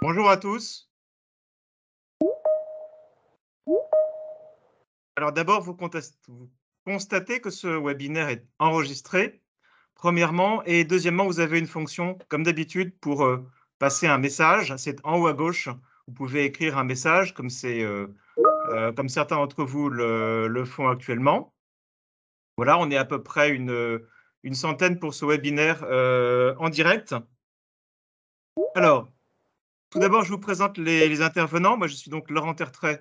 Bonjour à tous. Alors d'abord, vous constatez que ce webinaire est enregistré, premièrement, et deuxièmement, vous avez une fonction, comme d'habitude, pour euh, passer un message. C'est en haut à gauche, vous pouvez écrire un message, comme, euh, euh, certains d'entre vous le, font actuellement. Voilà, on est à peu près une, une centaine pour ce webinaire en direct. Alors, tout d'abord, je vous présente les, intervenants. Moi, je suis donc Laurent Tertrais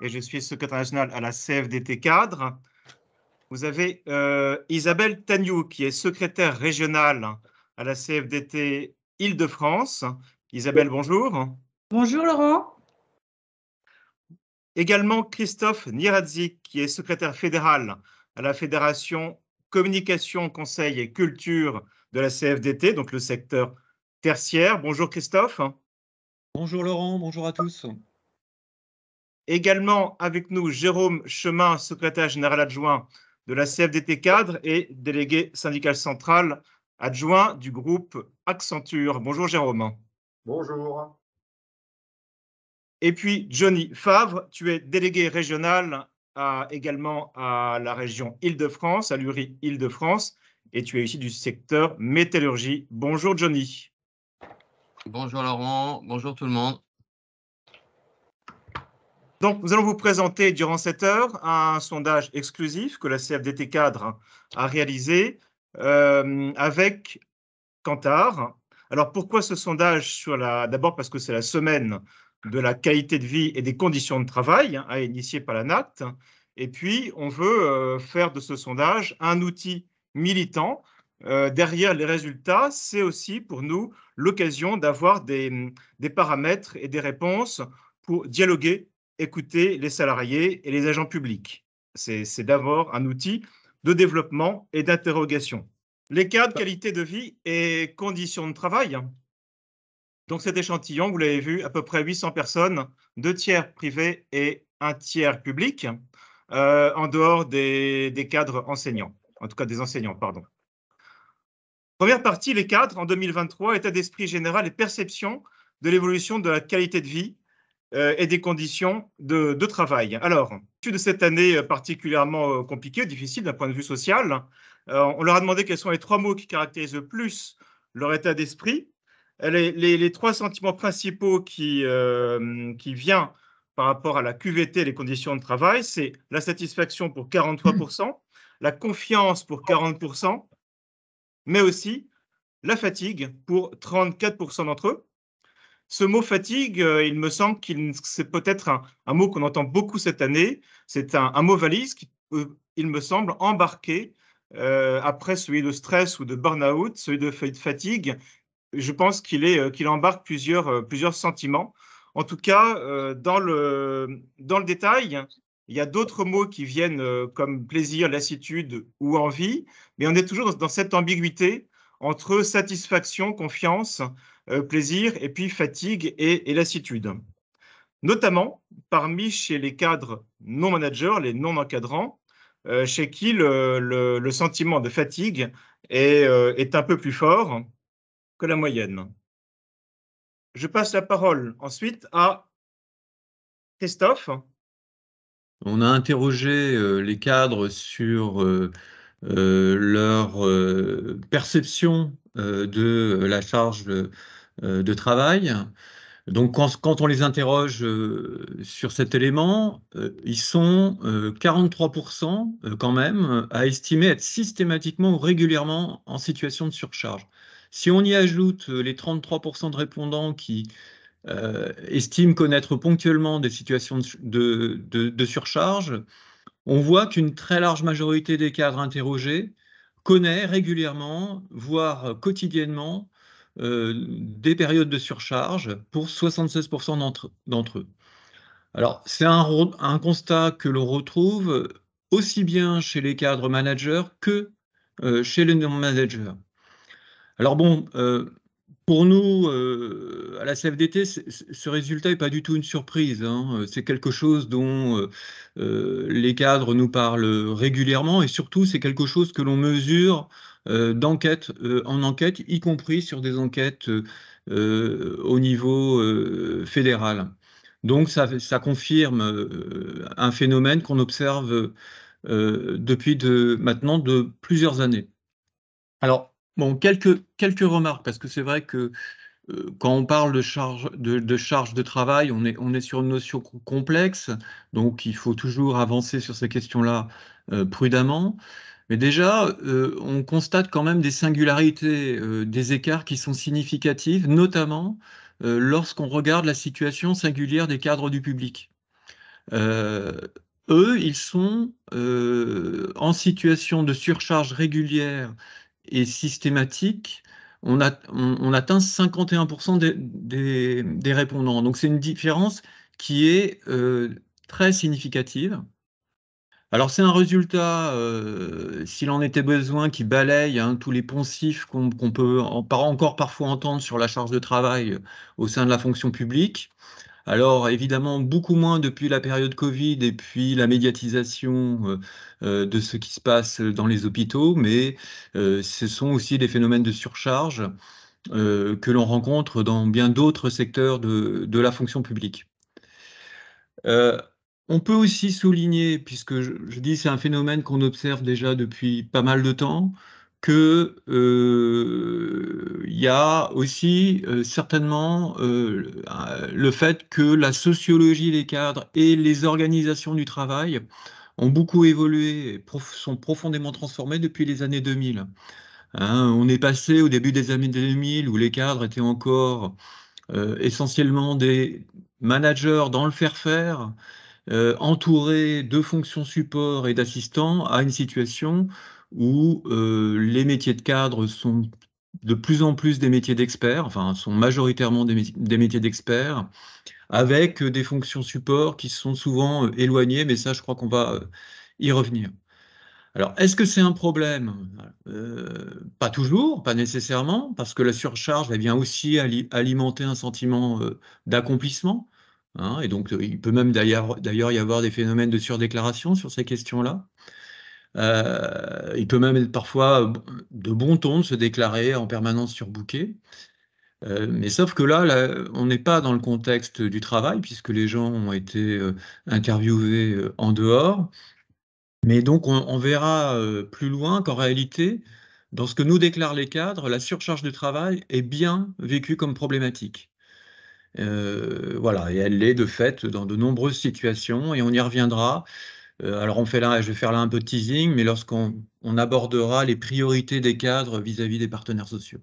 et je suis secrétaire national à la CFDT Cadre. Vous avez euh, Isabelle Tanyou, qui est secrétaire régionale à la CFDT Île-de-France. Isabelle, bonjour. Bonjour, Laurent. Également Christophe Niradzik, qui est secrétaire fédéral à la Fédération Communication, Conseil et Culture de la CFDT, donc le secteur tertiaire. Bonjour, Christophe. Bonjour Laurent, bonjour à tous. Également avec nous Jérôme Chemin, secrétaire général adjoint de la CFDT cadre et délégué syndical central adjoint du groupe Accenture. Bonjour Jérôme. Bonjour. Et puis Johnny Favre, tu es délégué régional à, également à la région Île-de-France, à l'URI Île-de-France, et tu es aussi du secteur métallurgie. Bonjour Johnny. Bonjour Laurent, bonjour tout le monde. Donc, nous allons vous présenter durant cette heure un sondage exclusif que la CFDT Cadre a réalisé euh, avec Cantar. Alors, pourquoi ce sondage sur la... D'abord parce que c'est la semaine de la qualité de vie et des conditions de travail, hein, initiée par la NAT. Et puis, on veut euh, faire de ce sondage un outil militant euh, derrière les résultats, c'est aussi pour nous l'occasion d'avoir des, paramètres et des réponses pour dialoguer, écouter les salariés et les agents publics. C'est d'abord un outil de développement et d'interrogation. Les cadres qualité de vie et conditions de travail. Donc cet échantillon, vous l'avez vu, à peu près 800 personnes, deux tiers privés et un tiers public, euh, en dehors des cadres enseignants, en tout cas des enseignants, pardon. Première partie, les cadres en 2023, état d'esprit général et perception de l'évolution de la qualité de vie euh, et des conditions de, travail. Alors, de cette année euh, particulièrement euh, compliquée, difficile d'un point de vue social, on leur a demandé quels sont les trois mots qui caractérisent le plus leur état d'esprit. Les, trois sentiments principaux qui, qui viennent par rapport à la QVT les conditions de travail, c'est la satisfaction pour 43%, la confiance pour 40%, mais aussi la fatigue pour 34% d'entre eux. Ce mot fatigue, euh, il me semble qu'il c'est peut-être un, mot qu'on entend beaucoup cette année. C'est un, mot valise qui, euh, il me semble, embarqué euh, après celui de stress ou de burn-out, celui de fatigue. Je pense qu'il est qu'il embarque plusieurs plusieurs sentiments. En tout cas, dans le dans le détail, il y a d'autres mots qui viennent euh, comme plaisir, lassitude ou envie, mais on est toujours dans, cette ambiguïté entre satisfaction, confiance, euh, plaisir, et puis fatigue et, lassitude. Notamment, parmi chez les cadres non managers, les non encadrants, euh, chez qui le, sentiment de fatigue est un peu plus fort que la moyenne. Je passe la parole ensuite à Christophe, on a interrogé euh, les cadres sur euh, euh, leur perception de la charge de travail. Donc, quand, on les interroge sur cet élément, ils sont 43% quand même à estimer être systématiquement ou régulièrement en situation de surcharge. Si on y ajoute les 33% de répondants qui euh, estime estiment connaître ponctuellement des situations de, surcharge, on voit qu'une très large majorité des cadres interrogés connaît régulièrement, voire quotidiennement, euh, des périodes de surcharge pour 76% d'entre eux. Alors, c'est un, constat que l'on retrouve aussi bien chez les cadres managers que euh, chez les non-managers. Alors bon, pour nous, euh, à la CFDT, ce résultat n'est pas du tout une surprise. Hein. Euh, c'est quelque chose dont euh, les cadres nous parlent régulièrement et surtout, c'est quelque chose que l'on mesure d'enquête en enquête, y compris sur des enquêtes au niveau fédéral. Donc, ça, confirme un phénomène qu'on observe depuis de, maintenant de plusieurs années. Alors, Bon, quelques, quelques remarques, parce que c'est vrai que euh, quand on parle de charge de, de travail, on est, on est sur une notion complexe, donc il faut toujours avancer sur ces questions-là euh, prudemment. Mais déjà, euh, on constate quand même des singularités, des écarts qui sont significatifs, notamment lorsqu'on regarde la situation singulière des cadres du public eux, ils sont en situation de surcharge régulière et systématique, on, atteint 51% des, répondants. Donc c'est une différence qui est euh, très significative. Alors c'est un résultat, euh, s'il en était besoin, qui balaye hein, tous les poncifs qu'on peut encore parfois entendre sur la charge de travail euh, au sein de la fonction publique. Alors évidemment, beaucoup moins depuis la période Covid et puis la médiatisation euh, euh, de ce qui se passe dans les hôpitaux, mais euh, ce sont aussi des phénomènes de surcharge que l'on rencontre dans bien d'autres secteurs de, la fonction publique. on peut aussi souligner, puisque je, je dis c'est un phénomène qu'on observe déjà depuis pas mal de temps, que euh, y a aussi euh, certainement euh, le fait que la sociologie des cadres et les organisations du travail ont beaucoup évolué et sont profondément transformées depuis les années 2000. Hein, on est passé au début des années 2000 où les cadres étaient encore essentiellement des managers dans le faire-faire, entourés de fonctions support et d'assistants à une situation où euh, les métiers de cadre sont de plus en plus des métiers d'experts, enfin sont majoritairement des, métiers d'experts, avec euh, des fonctions support qui sont souvent euh, éloignées, mais ça je crois qu'on va y revenir. Alors, est-ce que c'est un problème Pas toujours, pas nécessairement, parce que la surcharge elle vient aussi alimenter un sentiment d'accomplissement. Hein, et donc, il peut même d'ailleurs y avoir des phénomènes de surdéclaration sur ces questions-là. Euh, il peut même être parfois de bon ton de se déclarer en permanence sur Bouquet. Euh, mais sauf que là, on n'est pas dans le contexte du travail, puisque les gens ont été euh, interviewés en dehors. Mais donc, on, on verra plus loin qu'en réalité, dans ce que nous déclarent les cadres, la surcharge de travail est bien vécue comme problématique. voilà, et elle l'est de fait dans de nombreuses situations, et on y reviendra. Euh, alors on fait là, je vais faire là un peu de teasing, mais lorsqu'on abordera les priorités des cadres vis-à-vis des partenaires sociaux.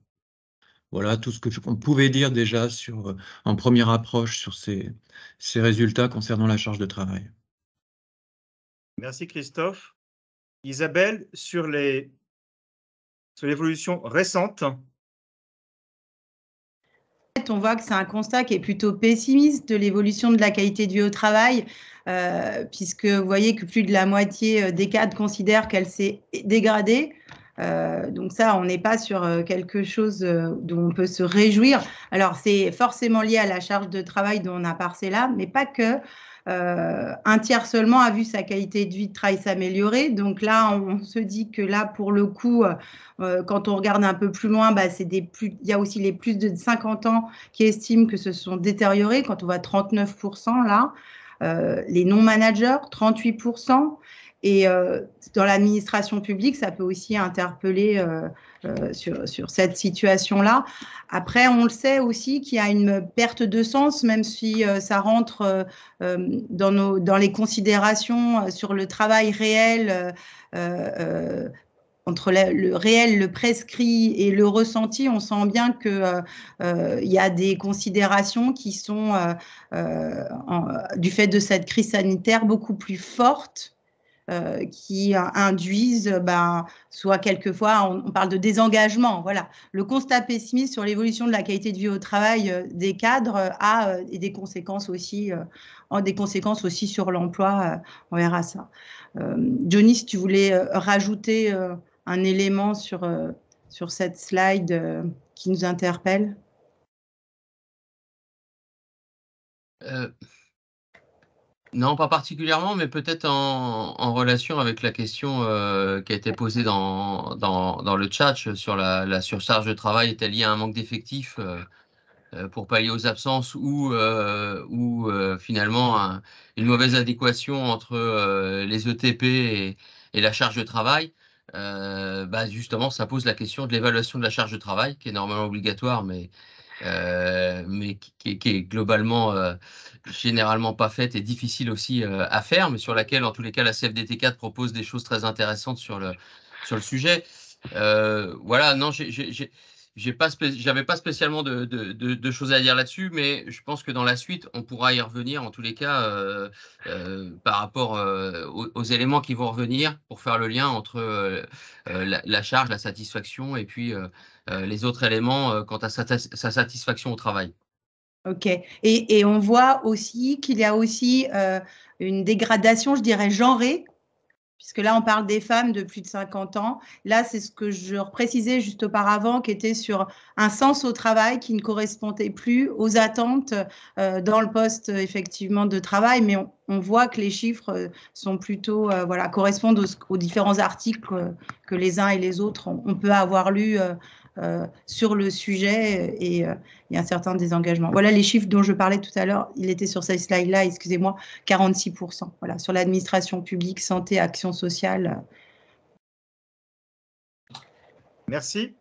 Voilà tout ce que qu'on pouvait dire déjà sur, euh, en première approche sur ces, résultats concernant la charge de travail. Merci Christophe. Isabelle, sur l'évolution sur récente on voit que c'est un constat qui est plutôt pessimiste de l'évolution de la qualité de vie au travail, euh, puisque vous voyez que plus de la moitié euh, des cadres considèrent qu'elle s'est dégradée. Euh, donc ça, on n'est pas sur quelque chose dont on peut se réjouir. Alors c'est forcément lié à la charge de travail dont on a parlé là, mais pas que. Euh, un tiers seulement a vu sa qualité de vie de travail s'améliorer. Donc là, on se dit que là, pour le coup, euh, quand on regarde un peu plus loin, bah, c'est des plus, il y a aussi les plus de 50 ans qui estiment que ce sont détériorés. Quand on voit 39% là, euh, les non-managers, 38%, et euh, dans l'administration publique, ça peut aussi interpeller euh, euh, sur, cette situation-là. Après, on le sait aussi qu'il y a une perte de sens, même si ça rentre dans, les considérations sur le travail réel. entre le réel, le prescrit et le ressenti, on sent bien qu'il y a des considérations qui sont, du fait de cette crise sanitaire, beaucoup plus fortes euh, qui induisent, ben, soit quelquefois, on, parle de désengagement. Voilà. Le constat pessimiste sur l'évolution de la qualité de vie au travail euh, des cadres euh, a des conséquences aussi, des conséquences aussi sur l'emploi. on verra ça. Johnny, si tu voulais rajouter un élément sur, sur cette slide qui nous interpelle. Non, pas particulièrement, mais peut-être en, relation avec la question euh, qui a été posée dans, dans, le chat sur la, surcharge de travail est-elle liée à un manque d'effectifs euh, euh, pour pallier aux absences ou, ou finalement une mauvaise adéquation entre les e ETP et, la charge de travail. Bah, justement, ça pose la question de l'évaluation de la charge de travail, qui est normalement obligatoire, mais euh, mais qui, qui, est globalement euh, généralement pas faite et difficile aussi euh, à faire, mais sur laquelle en tous les cas la CFDT4 propose des choses très intéressantes sur le, sur le sujet. voilà, non, j'ai j'ai pas j'avais pas spécialement de, de, choses à dire là-dessus, mais je pense que dans la suite, on pourra y revenir en tous les cas euh, euh, par rapport euh, aux, éléments qui vont revenir pour faire le lien entre la, charge, la satisfaction et puis les autres éléments quant à sa, satisfaction au travail. Ok, et, et on voit aussi qu'il y a aussi une dégradation, je dirais, genrée puisque là, on parle des femmes de plus de 50 ans. Là, c'est ce que je précisais juste auparavant, qui était sur un sens au travail qui ne correspondait plus aux attentes euh, dans le poste, effectivement, de travail. Mais on, voit que les chiffres euh, sont plutôt, euh, voilà, correspondent aux, différents articles que les uns et les autres, on, on peut avoir lus euh, sur le sujet euh, et il euh, y un certain désengagement. Voilà les chiffres dont je parlais tout à l'heure. Il était sur cette slide-là, excusez-moi, 46%. Voilà, sur l'administration publique, santé, action sociale. Merci.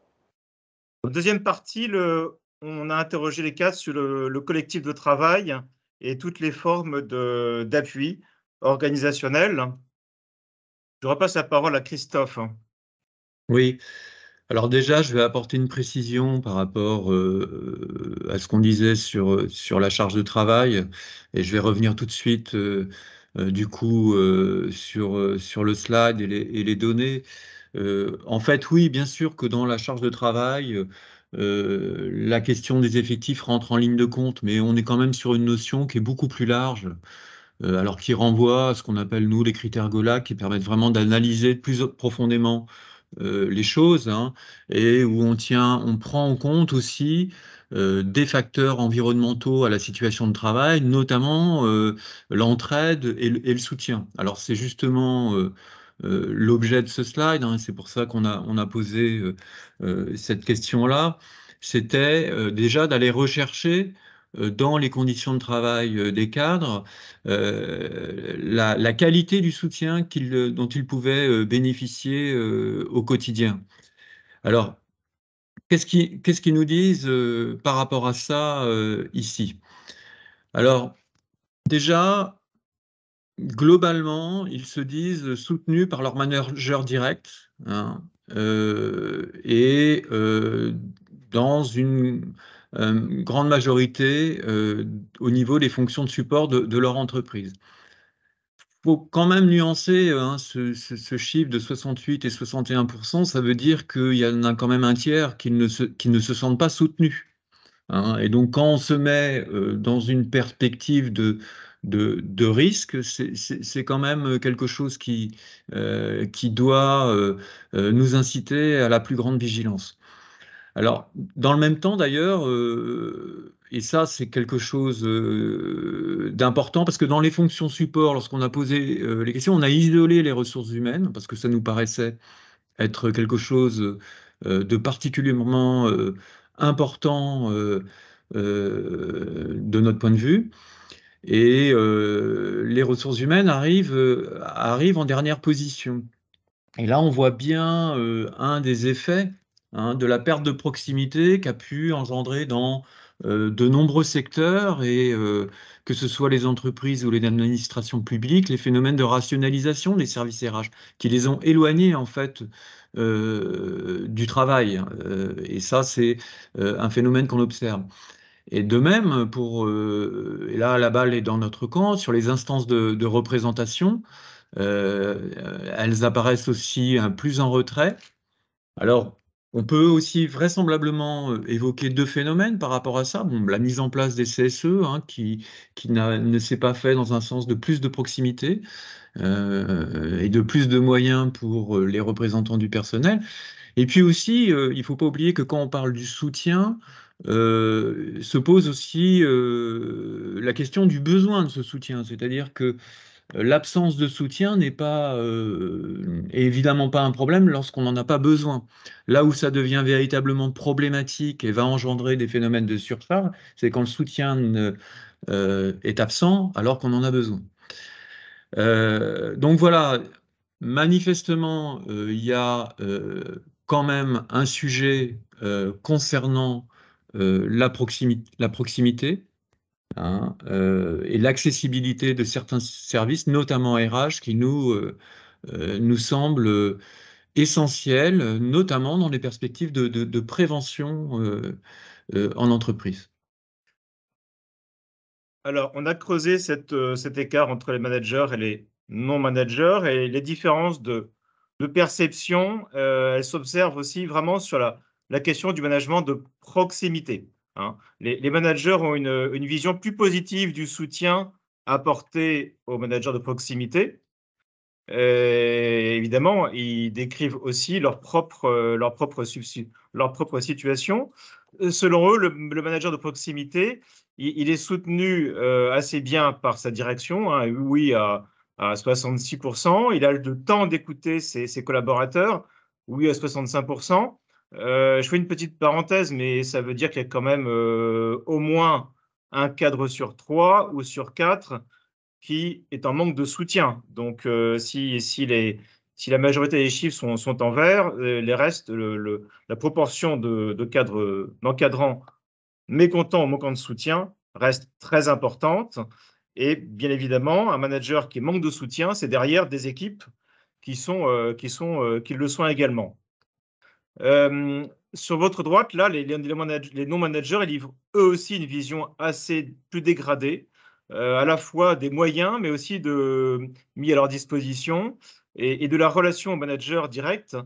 deuxième partie, on a interrogé les cas sur le, le, collectif de travail et toutes les formes d'appui organisationnel. Je repasse la parole à Christophe. Oui. Alors déjà, je vais apporter une précision par rapport euh, euh, à ce qu'on disait sur, euh, sur la charge de travail, et je vais revenir tout de suite du coup sur, sur le slide et les, données. en fait, oui, bien sûr que dans la charge de travail, la question des effectifs rentre en ligne de compte, mais on est quand même sur une notion qui est beaucoup plus large, alors qui renvoie à ce qu'on appelle nous les critères GOLA, qui permettent vraiment d'analyser plus profondément euh, les choses hein, et où on tient, on prend en compte aussi euh, des facteurs environnementaux à la situation de travail, notamment euh, l'entraide et, le soutien. Alors c'est justement l'objet de ce slide, hein, c'est pour ça qu'on on a posé cette question-là, c'était déjà d'aller rechercher euh, dans les conditions de travail euh, des cadres, euh, la, qualité du soutien dont ils pouvaient bénéficier au quotidien. Alors, qu'est-ce qu'ils nous disent par rapport à ça ici Alors, déjà, globalement, ils se disent soutenus par leur manager direct hein, et dans une euh, grande majorité euh, au niveau des fonctions de support de, leur entreprise faut quand même nuancer hein, ce, chiffre de 68 et 61 ça veut dire qu'il y en a quand même un tiers qui ne se, qui ne se sentent pas soutenus. Hein. Et donc, quand on se met euh, dans une perspective de, de, risque, c'est quand même quelque chose qui, qui doit nous inciter à la plus grande vigilance. Alors, dans le même temps, d'ailleurs, euh, et ça, c'est quelque chose euh, d'important, parce que dans les fonctions support, lorsqu'on a posé euh, les questions, on a isolé les ressources humaines, parce que ça nous paraissait être quelque chose de particulièrement important de notre point de vue. Et les ressources humaines arrivent, arrivent en dernière position. Et là, on voit bien un des effets Hein, de la perte de proximité qu'a pu engendrer dans euh, de nombreux secteurs, et euh, que ce soit les entreprises ou les administrations publiques, les phénomènes de rationalisation des services RH, qui les ont éloignés en fait euh, du travail. et ça, c'est un phénomène qu'on observe. Et de même, pour, et là, la balle est dans notre camp, sur les instances de, représentation, elles apparaissent aussi hein, plus en retrait. Alors, on peut aussi vraisemblablement euh, évoquer deux phénomènes par rapport à ça. Bon, la mise en place des CSE, hein, qui, qui ne s'est pas fait dans un sens de plus de proximité euh, et de plus de moyens pour euh, les représentants du personnel. Et puis aussi, il ne faut pas oublier que quand on parle du soutien, se pose aussi la question du besoin de ce soutien. C'est-à-dire que euh, l'absence de soutien n'est pas euh, évidemment pas un problème lorsqu'on n'en a pas besoin. Là où ça devient véritablement problématique et va engendrer des phénomènes de surcharge, c'est quand le soutien euh, est absent alors qu'on en a besoin. donc voilà, manifestement, il y a quand même un sujet concernant la proximité Hein, euh, et l'accessibilité de certains services, notamment RH, qui nous, euh, euh, nous semble essentiel, notamment dans les perspectives de, de, prévention en entreprise. Alors, on a creusé cet écart entre les managers et les non-managers et les différences de, perception, elles s'observent aussi vraiment sur la, question du management de proximité. Hein. Les, managers ont une, vision plus positive du soutien apporté aux managers de proximité. évidemment, ils décrivent aussi leur propre, euh, leur propre, leur propre situation. Euh, selon eux, le, manager de proximité, il, est soutenu euh, assez bien par sa direction, hein. oui, à, à 66%. Il a le temps d'écouter ses collaborateurs, oui, à 65%. Euh, je fais une petite parenthèse, mais ça veut dire qu'il y a quand même euh, au moins un cadre sur trois ou sur quatre qui est en manque de soutien. Donc, euh, si, la majorité des chiffres sont, en vert, les restes, la proportion de, de cadres d'encadrants mécontents ou manquants de soutien reste très importante. Et bien évidemment, un manager qui manque de soutien, c'est derrière des équipes qui, sont, qui, sont, qui le sont également. Euh, sur votre droite, là, les, les non-managers, ils livrent eux aussi une vision assez plus dégradée, euh, à la fois des moyens, mais aussi de mis à leur disposition et, de la relation au manager direct.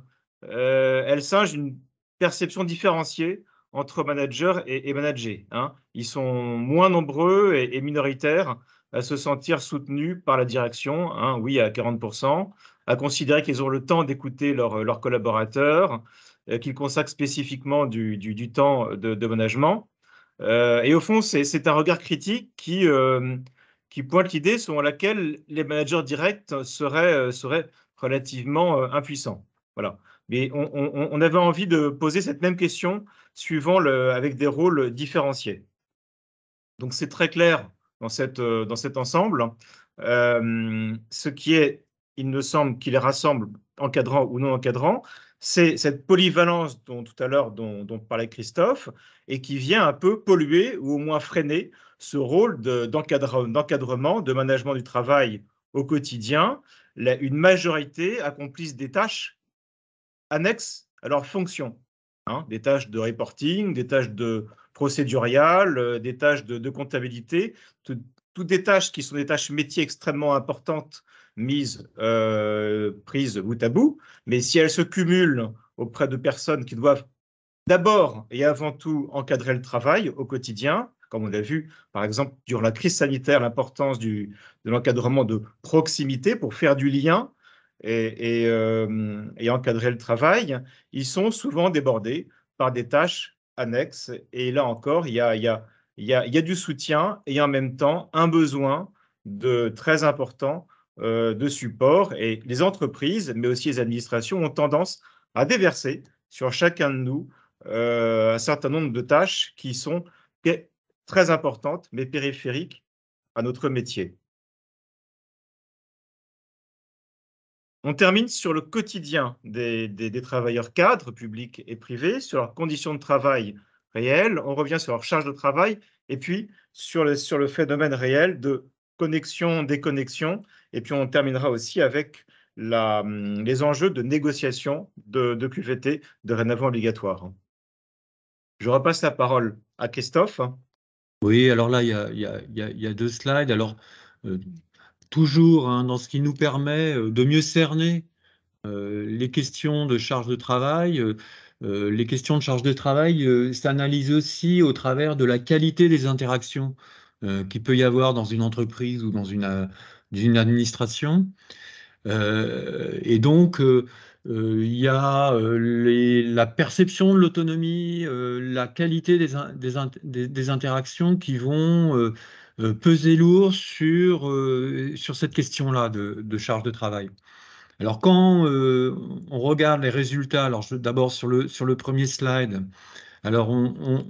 Euh, elle singe une perception différenciée entre manager et, et manager. Hein. Ils sont moins nombreux et, minoritaires à se sentir soutenus par la direction, hein, oui, à 40%, à considérer qu'ils ont le temps d'écouter leurs collaborateurs, euh, qu'il consacre spécifiquement du, du, du temps de, de management. Euh, et au fond, c'est un regard critique qui, euh, qui pointe l'idée selon laquelle les managers directs seraient, seraient relativement impuissants. Voilà. Mais on, avait envie de poser cette même question suivant le, avec des rôles différenciés. Donc c'est très clair dans, cette, dans cet ensemble. ce qui est, il me semble, qui les rassemble, encadrant ou non encadrant, c'est cette polyvalence dont tout à l'heure dont, parlait Christophe et qui vient un peu polluer ou au moins freiner ce rôle d'encadrement, de, management du travail au quotidien. une majorité accomplissent des tâches annexes à leurs fonctions, hein. des tâches de reporting, des tâches de procédurial, euh, des tâches de, comptabilité, toutes des tâches qui sont des tâches métiers extrêmement importantes, mises, euh, prises bout à bout, mais si elles se cumulent auprès de personnes qui doivent d'abord et avant tout encadrer le travail au quotidien, comme on l'a vu par exemple durant la crise sanitaire, l'importance de l'encadrement de proximité pour faire du lien euh, et, encadrer le travail, ils sont souvent débordés par des tâches annexes. Et là encore, il y a il y a, du soutien et en même temps un besoin très important euh, de support. Et les entreprises, mais aussi les administrations, ont tendance à déverser sur chacun de nous euh, un certain nombre de tâches qui sont très importantes, mais périphériques à notre métier. On termine sur le quotidien des travailleurs cadres, publics et privés, sur leurs conditions de travail réel, on revient sur leur charge de travail, et puis sur le, sur le phénomène réel de connexion, déconnexion, et puis on terminera aussi avec la, hum, les enjeux de négociation de, QVT de rénovation obligatoire. Je repasse la parole à Christophe. Oui, alors là, il y a, il y a, deux slides. Alors, euh, toujours hein, dans ce qui nous permet euh, de mieux cerner euh, les questions de charge de travail, euh, les questions de charge de travail euh, s'analysent aussi au travers de la qualité des interactions euh, qu'il peut y avoir dans une entreprise ou dans une, euh, administration. et donc, il y a la perception de l'autonomie, la qualité des, interactions qui vont peser lourd sur, sur cette question-là de, charge de travail. Alors quand euh, on regarde les résultats, alors d'abord sur le, sur le premier slide, alors on,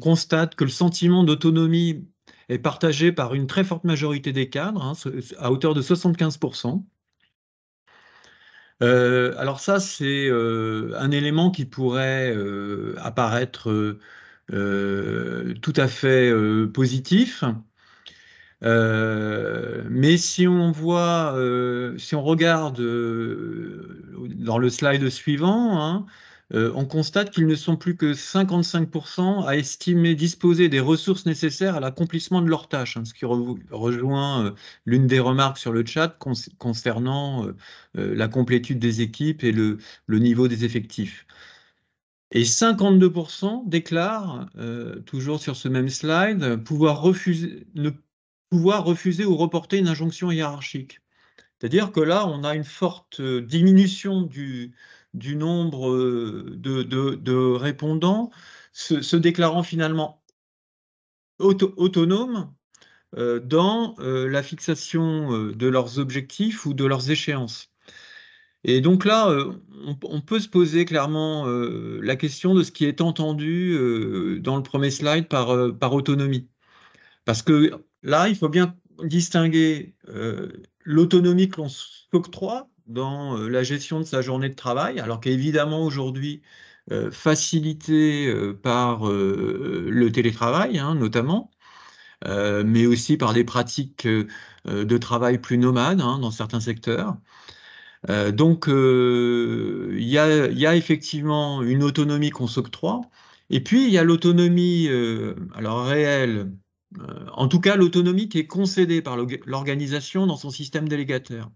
constate que le sentiment d'autonomie est partagé par une très forte majorité des cadres, hein, à hauteur de 75%. Euh, alors ça, c'est euh, un élément qui pourrait apparaître tout à fait positif, euh, mais si on voit, euh, si on regarde euh, dans le slide suivant, hein, on constate qu'ils ne sont plus que 55% à estimer disposer des ressources nécessaires à l'accomplissement de leurs tâches, hein, ce qui rejoint l'une des remarques sur le chat concernant la complétude des équipes et le, niveau des effectifs. Et 52% déclarent, toujours sur ce même slide, pouvoir refuser, ne, pouvoir refuser ou reporter une injonction hiérarchique. C'est-à-dire que là, on a une forte euh, diminution du, du nombre euh, de, répondants, se, déclarant finalement autonomes euh, dans la fixation de leurs objectifs ou de leurs échéances. Et donc là, on, peut se poser clairement la question de ce qui est entendu dans le premier slide par, par autonomie. Parce que là, il faut bien distinguer euh, l'autonomie que l'on s'octroie dans euh, la gestion de sa journée de travail, alors qu'évidemment aujourd'hui, euh, facilitée par le télétravail hein, notamment, mais aussi par des pratiques de travail plus nomades hein, dans certains secteurs. donc, il y, y, a effectivement une autonomie qu'on s'octroie, et puis il y a l'autonomie alors réelle euh, en tout cas, l'autonomie qui est concédée par l'organisation dans son système délégataire.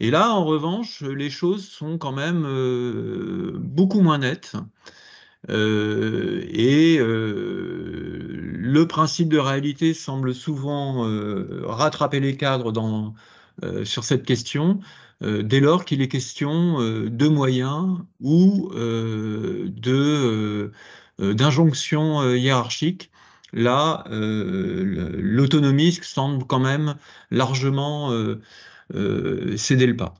Et là, en revanche, les choses sont quand même euh, beaucoup moins nettes. Euh, et le principe de réalité semble souvent rattraper les cadres sur cette question, dès lors qu'il est question de moyens ou de d'injonctions hiérarchiques là, euh, l'autonomie semble quand même largement euh, euh, céder le pas.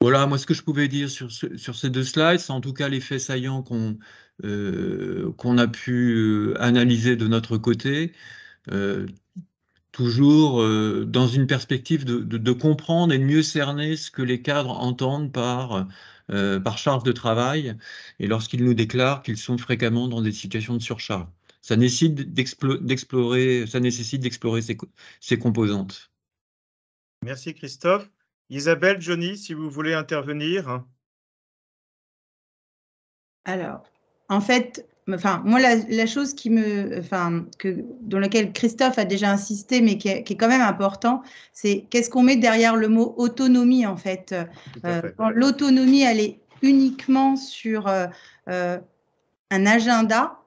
Voilà, moi, ce que je pouvais dire sur, ces deux slides, c'est en tout cas l'effet saillant qu'on a pu analyser de notre côté, toujours dans une perspective de, comprendre et de mieux cerner ce que les cadres entendent par charge de travail et lorsqu'ils nous déclarent qu'ils sont fréquemment dans des situations de surcharge ça nécessite d'explorer, ça nécessite d'explorer ses, composantes. Merci Christophe. Isabelle, Johnny, si vous voulez intervenir. Alors, en fait, enfin, moi, la, chose qui me, enfin, que, dans laquelle Christophe a déjà insisté, mais qui, est, quand même important, c'est qu'est-ce qu'on met derrière le mot autonomie, en fait. Euh, l'autonomie, elle est uniquement sur euh, euh, un agenda,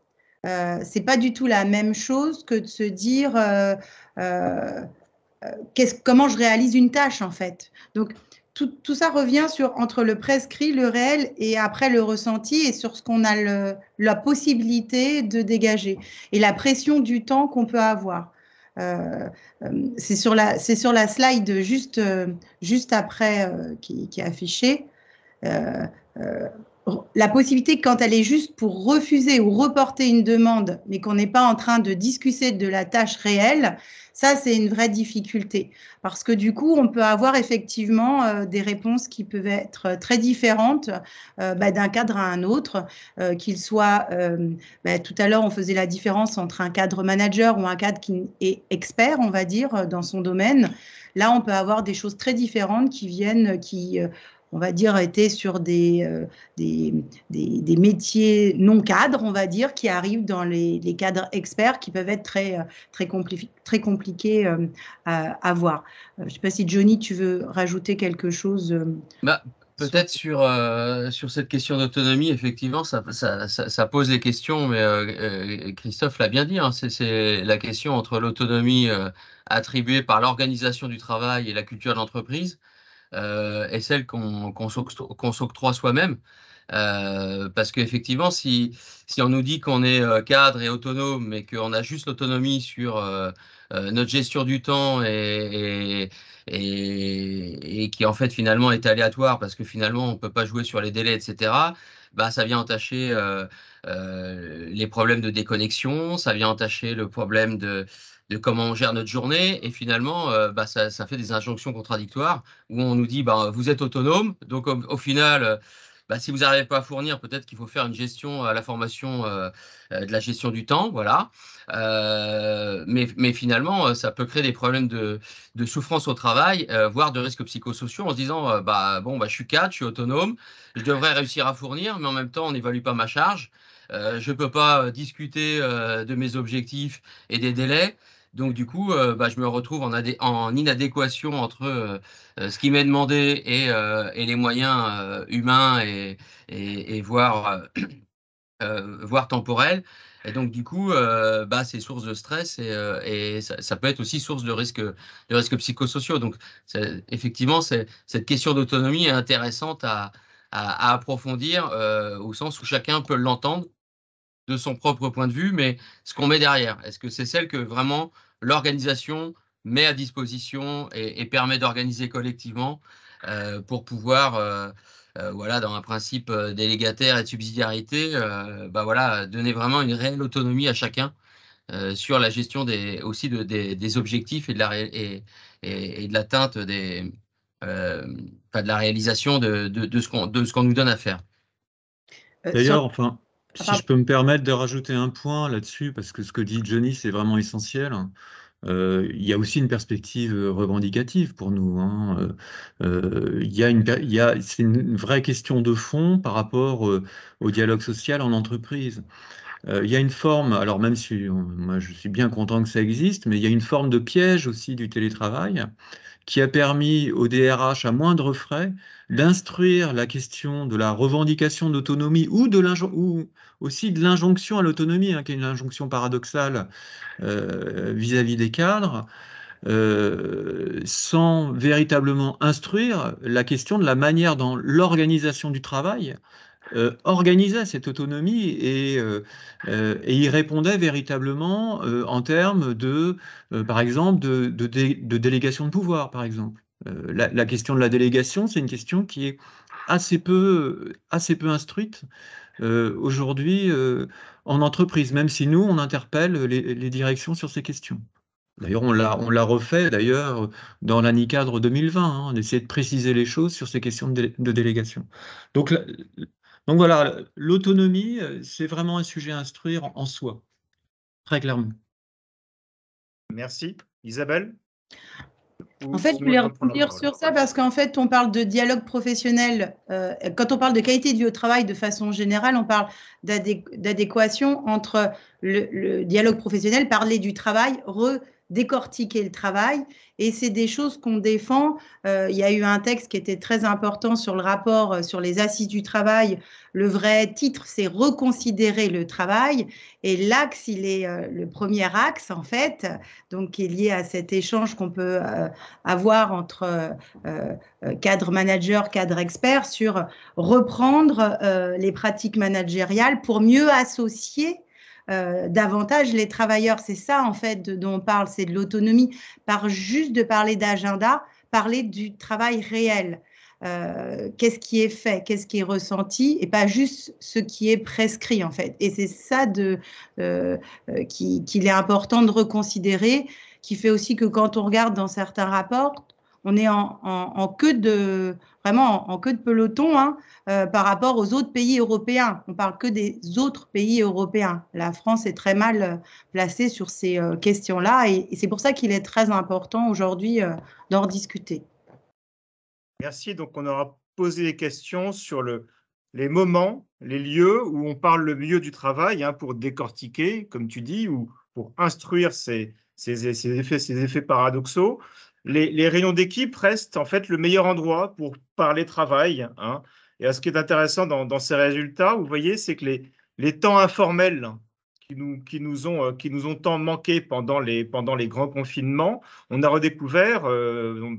ce euh, c'est pas du tout la même chose que de se dire euh, euh, comment je réalise une tâche en fait. Donc tout, tout, ça revient sur entre le prescrit, le réel et après le ressenti et sur ce qu'on a le, la possibilité de dégager et la pression du temps qu'on peut avoir. c'est sur la c'est sur la slide juste juste après qui, qui, est affichée la possibilité, quand elle est juste pour refuser ou reporter une demande, mais qu'on n'est pas en train de discuter de la tâche réelle, ça, c'est une vraie difficulté. Parce que du coup, on peut avoir effectivement euh, des réponses qui peuvent être très différentes euh, bah, d'un cadre à un autre, euh, qu'il soit, bah, tout à l'heure, on faisait la différence entre un cadre manager ou un cadre qui est expert, on va dire, dans son domaine. Là, on peut avoir des choses très différentes qui viennent, qui on va dire, étaient sur euh, des, des, métiers non cadres, on va dire, qui arrivent dans les, cadres experts qui peuvent être très, euh, très, très compliqués euh, à, avoir. je ne sais pas si Johnny, tu veux rajouter quelque chose bah, Peut-être sur, sur cette question d'autonomie, effectivement, ça, ça, pose des questions, mais Christophe l'a bien dit, hein, c'est la question entre l'autonomie attribuée par l'organisation du travail et la culture de l'entreprise euh, et celle qu'on qu'on s'octroie soi-même. Euh, parce qu'effectivement, si, si on nous dit qu'on est euh, cadre et autonome mais qu'on a juste l'autonomie sur notre gestion du temps et, et, et, qui en fait finalement est aléatoire parce que finalement on ne peut pas jouer sur les délais, etc., bah, ça vient entacher les problèmes de déconnexion, ça vient entacher le problème de, de comment on gère notre journée. Et finalement, euh, bah, ça, fait des injonctions contradictoires où on nous dit bah, vous êtes autonome. Donc, au, final, euh, bah, si vous n'arrivez pas à fournir, peut-être qu'il faut faire une gestion à la formation euh, de la gestion du temps. Voilà. Mais, finalement, ça peut créer des problèmes de, souffrance au travail, voire de risques psychosociaux en se disant bah, bon, bah, je suis cadre, je suis autonome, je devrais réussir à fournir, mais en même temps, on n'évalue pas ma charge. je ne peux pas discuter de mes objectifs et des délais. Donc du coup, euh, bah, je me retrouve en, en inadéquation entre euh, euh, ce qui m'est demandé et, les moyens humains et, voire, temporels. Et donc du coup, bah, c'est source de stress et, ça, peut être aussi source de risques de psychosociaux. Donc effectivement, cette question d'autonomie est intéressante à approfondir au sens où chacun peut l'entendre de son propre point de vue, mais ce qu'on met derrière. Est-ce que c'est celle que vraiment l'organisation met à disposition et, permet d'organiser collectivement euh, pour pouvoir, euh, euh, voilà, dans un principe délégataire et de subsidiarité, bah voilà, donner vraiment une réelle autonomie à chacun sur la gestion des, aussi des, objectifs et de la et, et, de l'atteinte des, pas de la réalisation de, de, de ce qu'on nous donne à faire. D'ailleurs, enfin, si je peux me permettre de rajouter un point là-dessus, parce que ce que dit Johnny, c'est vraiment essentiel. Euh, il y a aussi une perspective revendicative pour nous. Hein, euh, euh, il a c'est une vraie question de fond par rapport au dialogue social en entreprise. Euh, il y a une forme, alors même si moi je suis bien content que ça existe, mais il y a une forme de piège aussi du télétravail qui a permis au DRH à moindre frais d'instruire la question de la revendication d'autonomie ou, aussi de l'injonction à l'autonomie, hein, qui est une injonction paradoxale euh, vis-à-vis des cadres, euh, sans véritablement instruire la question de la manière dont l'organisation du travail euh, organisait cette autonomie et, euh, euh, y répondait véritablement en termes de, par exemple, de, délégation de pouvoir, par exemple. La, question de la délégation, c'est une question qui est assez peu, assez peu instruite aujourd'hui en entreprise, même si nous, on interpelle les, directions sur ces questions. D'ailleurs, on l'a refait d'ailleurs dans l'année cadre 2020. on essaie de préciser les choses sur ces questions de, délégation. Donc, donc voilà, l'autonomie, euh, c'est vraiment un sujet à instruire en soi, très clairement. Merci. Isabelle en fait, je voulais revenir sur ça parce qu'en fait, on parle de dialogue professionnel. Euh, quand on parle de qualité du travail de façon générale, on parle d'adéquation entre le, le, dialogue professionnel, parler du travail, re, décortiquer le travail. Et c'est des choses qu'on défend. Euh, il y a eu un texte qui était très important sur le rapport euh, sur les assises du travail. Le vrai titre, c'est reconsidérer le travail. Et l'axe, il est euh, le premier axe, en fait, donc qui est lié à cet échange qu'on peut avoir entre cadre manager, cadre expert, sur reprendre les pratiques managériales pour mieux associer euh, davantage les travailleurs. C'est ça, en fait, dont on parle, c'est de l'autonomie. Par juste de parler d'agenda, parler du travail réel. Euh, qu'est-ce qui est fait, qu'est-ce qui est ressenti, et pas juste ce qui est prescrit en fait. Et c'est ça de, euh, qu'il est important de reconsidérer, qui fait aussi que quand on regarde dans certains rapports, on est en, queue de vraiment en, queue de peloton hein, euh, par rapport aux autres pays européens. On parle que des autres pays européens. La France est très mal euh, placée sur ces euh, questions-là et, c'est pour ça qu'il est très important aujourd'hui d'en discuter. Merci. Donc on aura posé des questions sur les moments, les lieux où on parle le mieux du travail hein, pour décortiquer, comme tu dis, ou pour instruire ces, effets, ces effets paradoxaux les, réunions d'équipe restent en fait le meilleur endroit pour parler travail. Hein. Et ce qui est intéressant dans, ces résultats, vous voyez, c'est que les, temps informels euh, qui nous, ont, tant manqué pendant les, grands confinements, on a redécouvert euh,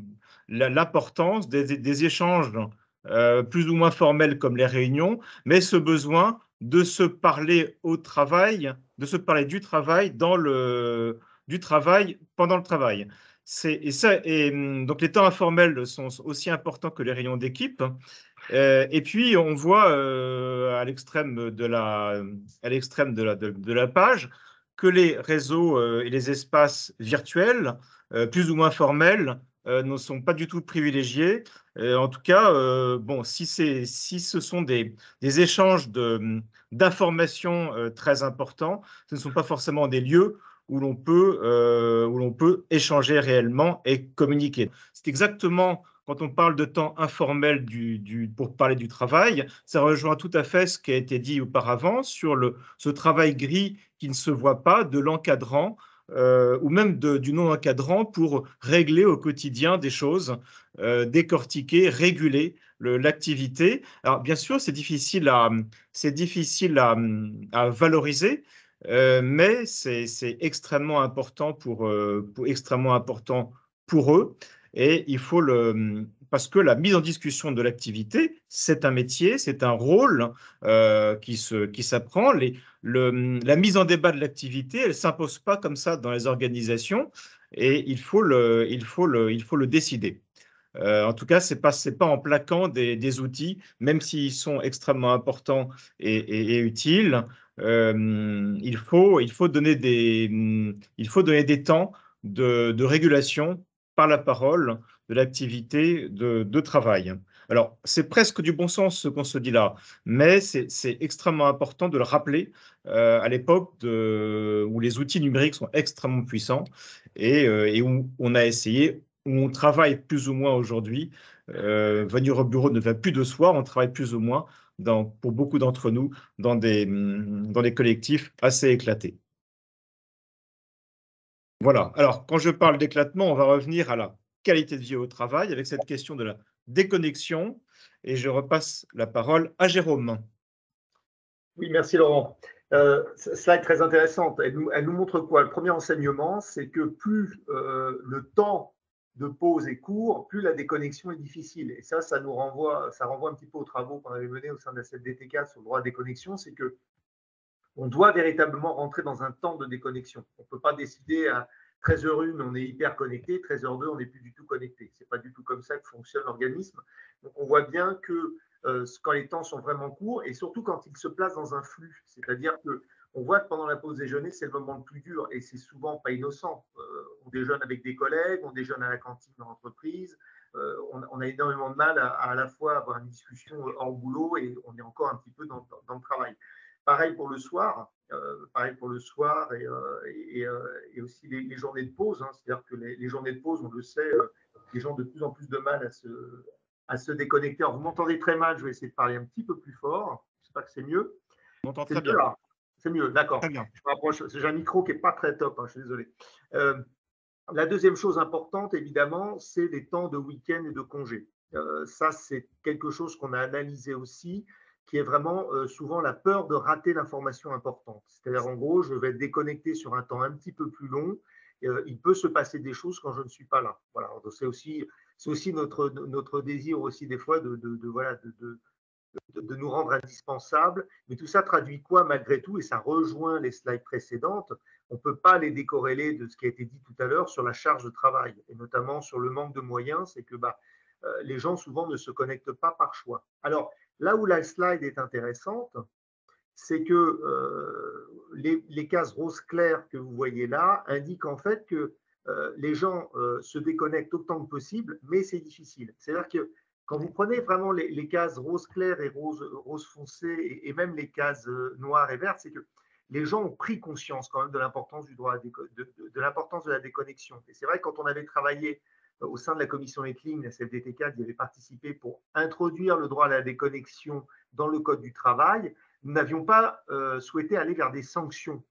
l'importance des, échanges euh, plus ou moins formels comme les réunions, mais ce besoin de se parler au travail, de se parler du travail dans le du travail pendant le travail et hum, donc les temps informels sont aussi importants que les rayons d'équipe. Euh, et puis on voit euh, à l'extrême de la, page que les réseaux euh, et les espaces virtuels, plus ou moins formels, ne sont pas du tout privilégiés. en tout cas, bon, si, si ce sont des, échanges hum, d'informations très importants, ce ne sont pas forcément des lieux où l'on peut, euh, où l'on peut échanger réellement et communiquer. C'est exactement quand on parle de temps informel du, du, pour parler du travail, ça rejoint tout à fait ce qui a été dit auparavant sur le, ce travail gris qui ne se voit pas de l'encadrant euh, ou même de, du non-encadrant pour régler au quotidien des choses, euh, décortiquer, réguler l'activité. Alors bien sûr, c'est difficile à, c'est difficile à, à valoriser, euh, mais c'est extrêmement important euh, pour, extrêmement important pour eux. Et il faut le parce que la mise en discussion de l'activité, c'est un métier, c'est un rôle euh, qui se qui s'apprend. la mise en débat de l'activité, elle s'impose pas comme ça dans les organisations et il faut le il faut le il faut le décider. en tout cas, c'est pas pas en plaquant des, des outils, même s'ils sont extrêmement importants et, et utiles, euh, il, faut, il, faut donner des, il faut donner des temps de, régulation par la parole de l'activité de, travail. Alors, c'est presque du bon sens ce qu'on se dit là, mais c'est extrêmement important de le rappeler euh, à l'époque où les outils numériques sont extrêmement puissants euh, et, où on a essayé, où on travaille plus ou moins aujourd'hui. Euh, venir au bureau ne va plus de soi, on travaille plus ou moins pour beaucoup d'entre nous dans des, hum, dans des collectifs assez éclatés. Voilà. Alors, quand je parle d'éclatement, on va revenir à la qualité de vie au travail avec cette question de la déconnexion. Et je repasse la parole à Jérôme. Oui, merci Laurent. Euh, cela est très intéressant. Elle nous, elle nous montre quoi Le premier enseignement, c'est que plus euh, le temps de pause et court plus la déconnexion est difficile. Et ça, ça nous renvoie, ça renvoie un petit peu aux travaux qu'on avait menés au sein de la DTK sur le droit à déconnexion, c'est que on doit véritablement rentrer dans un temps de déconnexion. On ne peut pas décider à 13h01, on est hyper connecté, 13h02, on n'est plus du tout connecté. Ce n'est pas du tout comme ça que fonctionne l'organisme. Donc on voit bien que euh, quand les temps sont vraiment courts et surtout quand ils se placent dans un flux, c'est-à-dire que on voit que pendant la pause déjeuner, c'est le moment le plus dur et c'est souvent pas innocent. Euh, on déjeune avec des collègues, on déjeune à la cantine dans l'entreprise. Euh, on, a énormément de mal à, à, la fois avoir une discussion hors boulot et on est encore un petit peu dans, le travail. Pareil pour le soir, euh, pareil pour le soir et, et, aussi les, journées de pause. Hein. C'est-à-dire que les, journées de pause, on le sait, les gens ont de plus en plus de mal à se, à se déconnecter. Alors, vous m'entendez très mal, je vais essayer de parler un petit peu plus fort. J'espère que c'est mieux. On m'entend très bien. C'est mieux, d'accord. J'ai un micro qui n'est pas très top, hein, je suis désolé. Euh, la deuxième chose importante, évidemment, c'est les temps de week-end et de congé. Euh, ça, c'est quelque chose qu'on a analysé aussi, qui est vraiment euh, souvent la peur de rater l'information importante. C'est-à-dire, en gros, je vais être déconnecté sur un temps un petit peu plus long. il peut se passer des choses quand je ne suis pas là. Voilà. C'est aussi, notre, désir aussi des fois de, voilà, de de, nous rendre indispensables. Mais tout ça traduit quoi malgré tout Et ça rejoint les slides précédentes. On ne peut pas les décorréler de ce qui a été dit tout à l'heure sur la charge de travail, et notamment sur le manque de moyens. C'est que bah, euh, les gens souvent ne se connectent pas par choix. Alors là où la slide est intéressante, c'est que euh, les, cases roses claires que vous voyez là indiquent en fait que euh, les gens se déconnectent autant que possible, mais c'est difficile. C'est-à-dire que quand vous prenez vraiment les, cases rose clair et rose, rose foncé, et, même les cases euh, noires et vertes, c'est que les gens ont pris conscience quand même de l'importance du droit de, l'importance de la déconnexion. Et c'est vrai que quand on avait travaillé euh, au sein de la commission Etling, la CFDT4 y avait participé pour introduire le droit à la déconnexion dans le code du travail, nous n'avions pas euh, souhaité aller vers des sanctions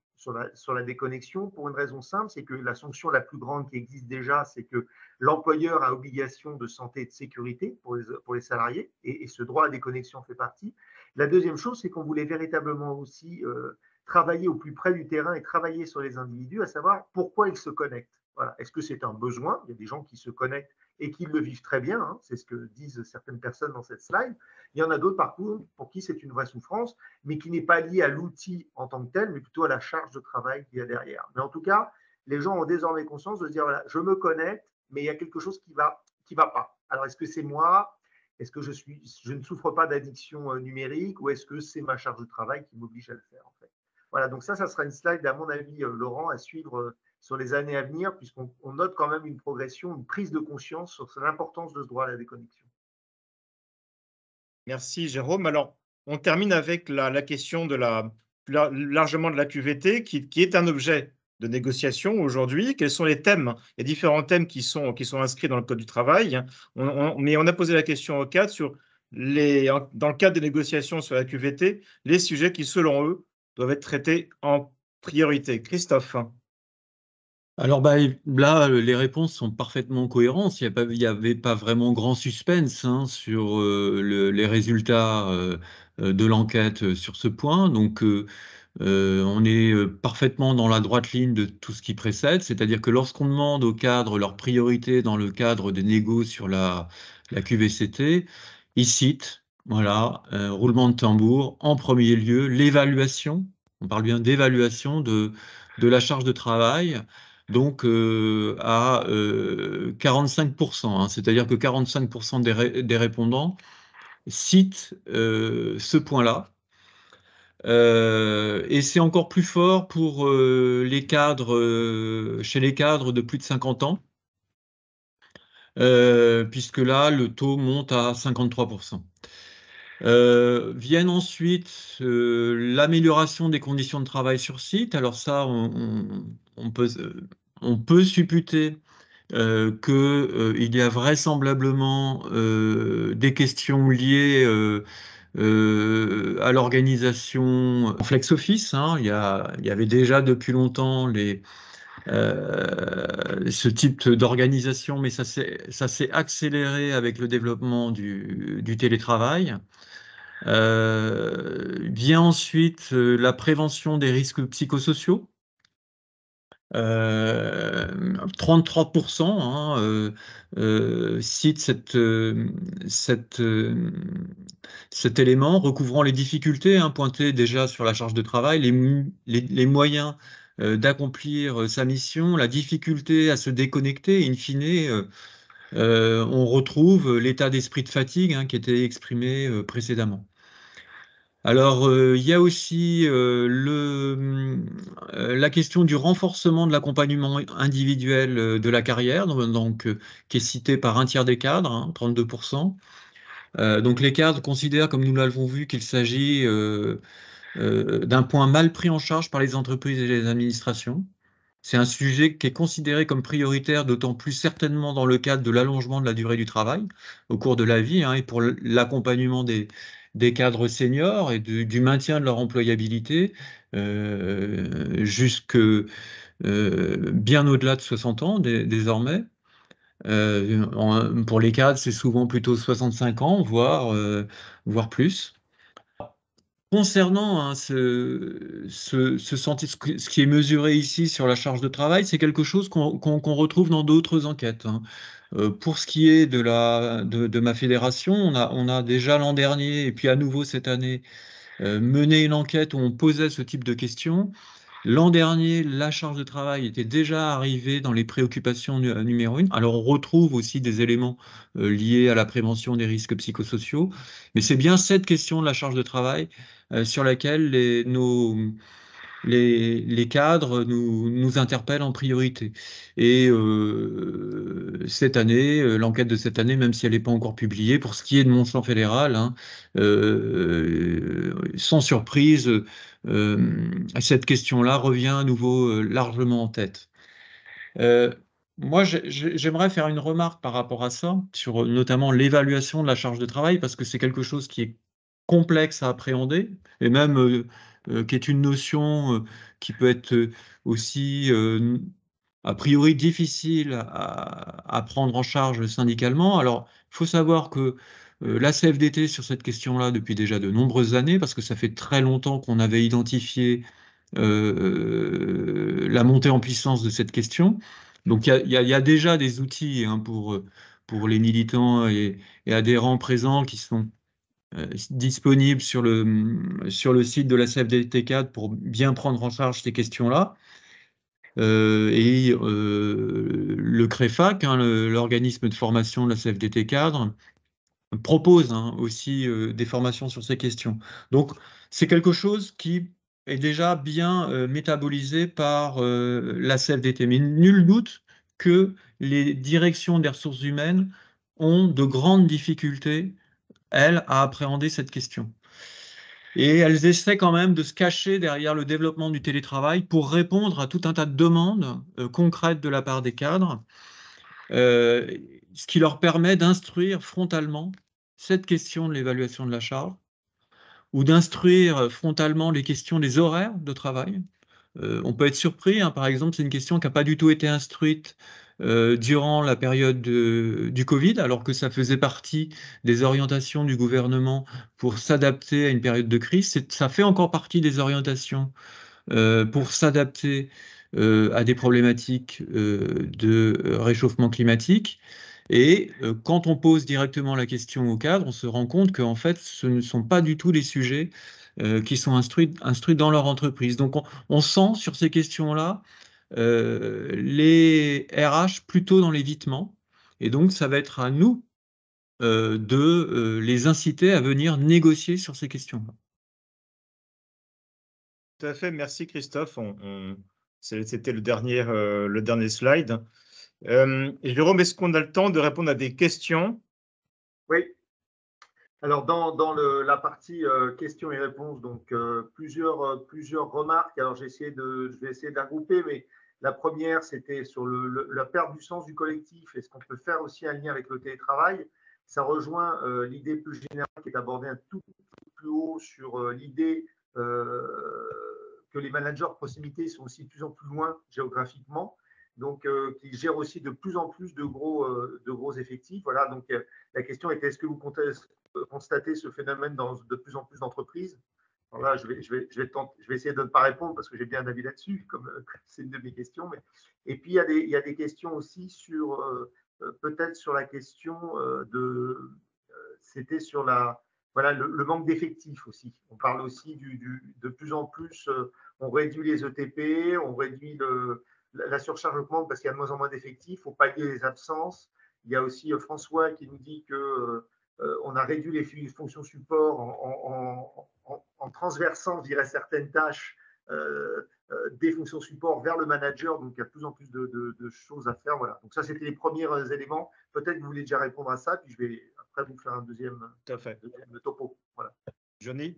sur la, déconnexion pour une raison simple, c'est que la sanction la plus grande qui existe déjà, c'est que l'employeur a obligation de santé et de sécurité pour les, pour les salariés, et, ce droit à déconnexion fait partie. La deuxième chose, c'est qu'on voulait véritablement aussi euh, travailler au plus près du terrain et travailler sur les individus, à savoir pourquoi ils se connectent. Est-ce que c'est un besoin Il y a des gens qui se connectent et qui le vivent très bien. Hein. c'est ce que disent certaines personnes dans cette slide. Il y en a d'autres, par contre, pour qui c'est une vraie souffrance, mais qui n'est pas liée à l'outil en tant que tel, mais plutôt à la charge de travail qu'il y a derrière. Mais en tout cas, les gens ont désormais conscience de se dire voilà, je me connais, mais il y a quelque chose qui va qui va pas. Alors, est-ce que c'est moi Est-ce que je, suis, je ne souffre pas d'addiction euh, numérique ou est-ce que c'est ma charge de travail qui m'oblige à le faire en fait Voilà, donc ça, ça sera une slide, à mon avis, euh, Laurent, à suivre euh, sur les années à venir, puisqu'on note quand même une progression, une prise de conscience sur l'importance de ce droit à la déconnexion. Merci Jérôme. Alors, on termine avec la, question de la, largement de la QVT, qui, est un objet de négociation aujourd'hui. Quels sont les thèmes les différents thèmes qui sont, inscrits dans le Code du travail, mais on a posé la question au cadre sur dans le cadre des négociations sur la QVT, les sujets qui, selon eux, doivent être traités en priorité. Christophe. Alors bah, là, euh, les réponses sont parfaitement cohérentes. Il n'y avait pas vraiment grand suspense hein, sur euh, les résultats euh, de l'enquête sur ce point. Donc, on est parfaitement dans la droite ligne de tout ce qui précède. C'est-à-dire que lorsqu'on demande aux cadres leurs priorités dans le cadre des négos sur la, QVCT, ils citent, voilà, roulement de tambour, en premier lieu, l'évaluation. On parle bien d'évaluation de la charge de travail donc euh, à 45%. Euh, hein. C'est-à-dire que 45% des, répondants citent euh, ce point-là. et c'est encore plus fort pour les cadres, chez les cadres de plus de 50 ans, puisque là, le taux monte à 53%. viennent ensuite l'amélioration des conditions de travail sur site. Alors ça, on peut, on peut supputer euh, qu'il euh, y a vraisemblablement euh, des questions liées euh, à l'organisation flex office. Hein. Il, y il, y avait déjà depuis longtemps les, ce type d'organisation, mais ça s'est accéléré avec le développement du, du télétravail. vient ensuite la prévention des risques psychosociaux. 33% euh, hein, euh, euh, cite cet élément recouvrant les difficultés hein, pointées déjà sur la charge de travail, les, les, moyens d'accomplir sa mission, la difficulté à se déconnecter, in fine, on retrouve l'état d'esprit de fatigue hein, qui était exprimé précédemment. Alors, euh, il y a aussi euh, euh, la question du renforcement de l'accompagnement individuel de la carrière, donc, qui est cité par un tiers des cadres, 32%. Hein, donc, les cadres considèrent, comme nous l'avons vu, qu'il s'agit d'un point mal pris en charge par les entreprises et les administrations. C'est un sujet qui est considéré comme prioritaire, d'autant plus certainement dans le cadre de l'allongement de la durée du travail au cours de la vie hein, et pour l'accompagnement des, des cadres seniors et du, maintien de leur employabilité euh, jusque euh, bien au-delà de 60 ans désormais. Euh, pour les cadres, c'est souvent plutôt 65 ans, voire, voire plus. Concernant hein, ce, ce, ce, ce, qui est mesuré ici sur la charge de travail, c'est quelque chose qu'on retrouve dans d'autres enquêtes. Hein. Euh, pour ce qui est de, la, de, ma fédération, on a, on a déjà l'an dernier et puis à nouveau cette année euh, mené une enquête où on posait ce type de questions. L'an dernier, la charge de travail était déjà arrivée dans les préoccupations numéro une. Alors on retrouve aussi des éléments euh, liés à la prévention des risques psychosociaux, mais c'est bien cette question de la charge de travail sur laquelle les, nos, les, cadres nous, interpellent en priorité. Et euh, cette année, euh, l'enquête de cette année, même si elle n'est pas encore publiée, pour ce qui est de mon champ fédéral, hein, euh, sans surprise, cette question-là revient à nouveau largement en tête. Moi, j'aimerais faire une remarque par rapport à ça, sur notamment l'évaluation de la charge de travail, parce que c'est quelque chose qui est complexe à appréhender, et même euh, qui est une notion euh, qui peut être euh, aussi a priori difficile à, prendre en charge syndicalement. Alors, il faut savoir que la CFDT sur cette question-là depuis déjà de nombreuses années, parce que ça fait très longtemps qu'on avait identifié la montée en puissance de cette question. Donc, il y, a déjà des outils hein, pour, pour les militants et adhérents présents qui sont euh, disponible sur le, sur le site de la cfdt cad pour bien prendre en charge ces questions-là. Euh, et euh, le CREFAC, hein, l'organisme de formation de la CFDT cadre, propose hein, aussi des formations sur ces questions. Donc, c'est quelque chose qui est déjà bien métabolisé par la CFDT. Mais nul doute que les directions des ressources humaines ont de grandes difficultés elles, à appréhendé cette question. Et elles essaient quand même de se cacher derrière le développement du télétravail pour répondre à tout un tas de demandes euh, concrètes de la part des cadres, euh, ce qui leur permet d'instruire frontalement cette question de l'évaluation de la charge ou d'instruire euh, frontalement les questions des horaires de travail. on peut être surpris, hein, par exemple, c'est une question qui n'a pas du tout été instruite euh, durant la période du Covid, alors que ça faisait partie des orientations du gouvernement pour s'adapter à une période de crise. Ça fait encore partie des orientations euh, pour s'adapter euh, à des problématiques de réchauffement climatique. Et quand on pose directement la question au cadre, on se rend compte qu'en fait, ce ne sont pas du tout des sujets qui sont instruits, dans leur entreprise. Donc on sent sur ces questions-là euh, les RH plutôt dans l'évitement. Et donc, ça va être à nous euh, de euh, les inciter à venir négocier sur ces questions-là. Tout à fait, merci Christophe. On, C'était le, dernier, le dernier slide. Jérôme, est-ce qu'on a le temps de répondre à des questions Oui, alors, dans, dans le, la partie questions et réponses, donc plusieurs, plusieurs remarques. Alors, j'ai essayé de, je vais essayer d'agrouper, mais la première, c'était sur la perte du sens du collectif est ce qu'on peut faire aussi un lien avec le télétravail. Ça rejoint euh, l'idée plus générale qui est abordée un tout, peu plus haut sur euh, l'idée euh, que les managers de proximité sont aussi de plus en plus loin géographiquement, donc qui gèrent aussi de plus en plus de gros, de gros effectifs. Voilà, donc la question était est-ce que vous constatez ce phénomène dans de plus en plus d'entreprises je vais, je, vais, je, vais essayer de ne pas répondre parce que j'ai bien un avis là-dessus, comme c'est une de mes questions. Mais... Et puis, il y, a des, questions aussi sur, euh, euh, peut-être sur la question euh, de. C'était sur la, voilà, le, manque d'effectifs aussi. On parle aussi du, de plus en plus, on réduit les ETP, on réduit le, la, la surcharge augmente parce qu'il y a de moins en moins d'effectifs, il faut pallier les absences. Il y a aussi François qui nous dit que euh, on a réduit les fonctions support en, transversant, je certaines tâches euh, euh, des fonctions support vers le manager. Donc, il y a de plus en plus de, choses à faire. Voilà. Donc, ça, c'était les premiers éléments. Peut-être que vous voulez déjà répondre à ça, puis je vais après vous faire un deuxième, topo. Johnny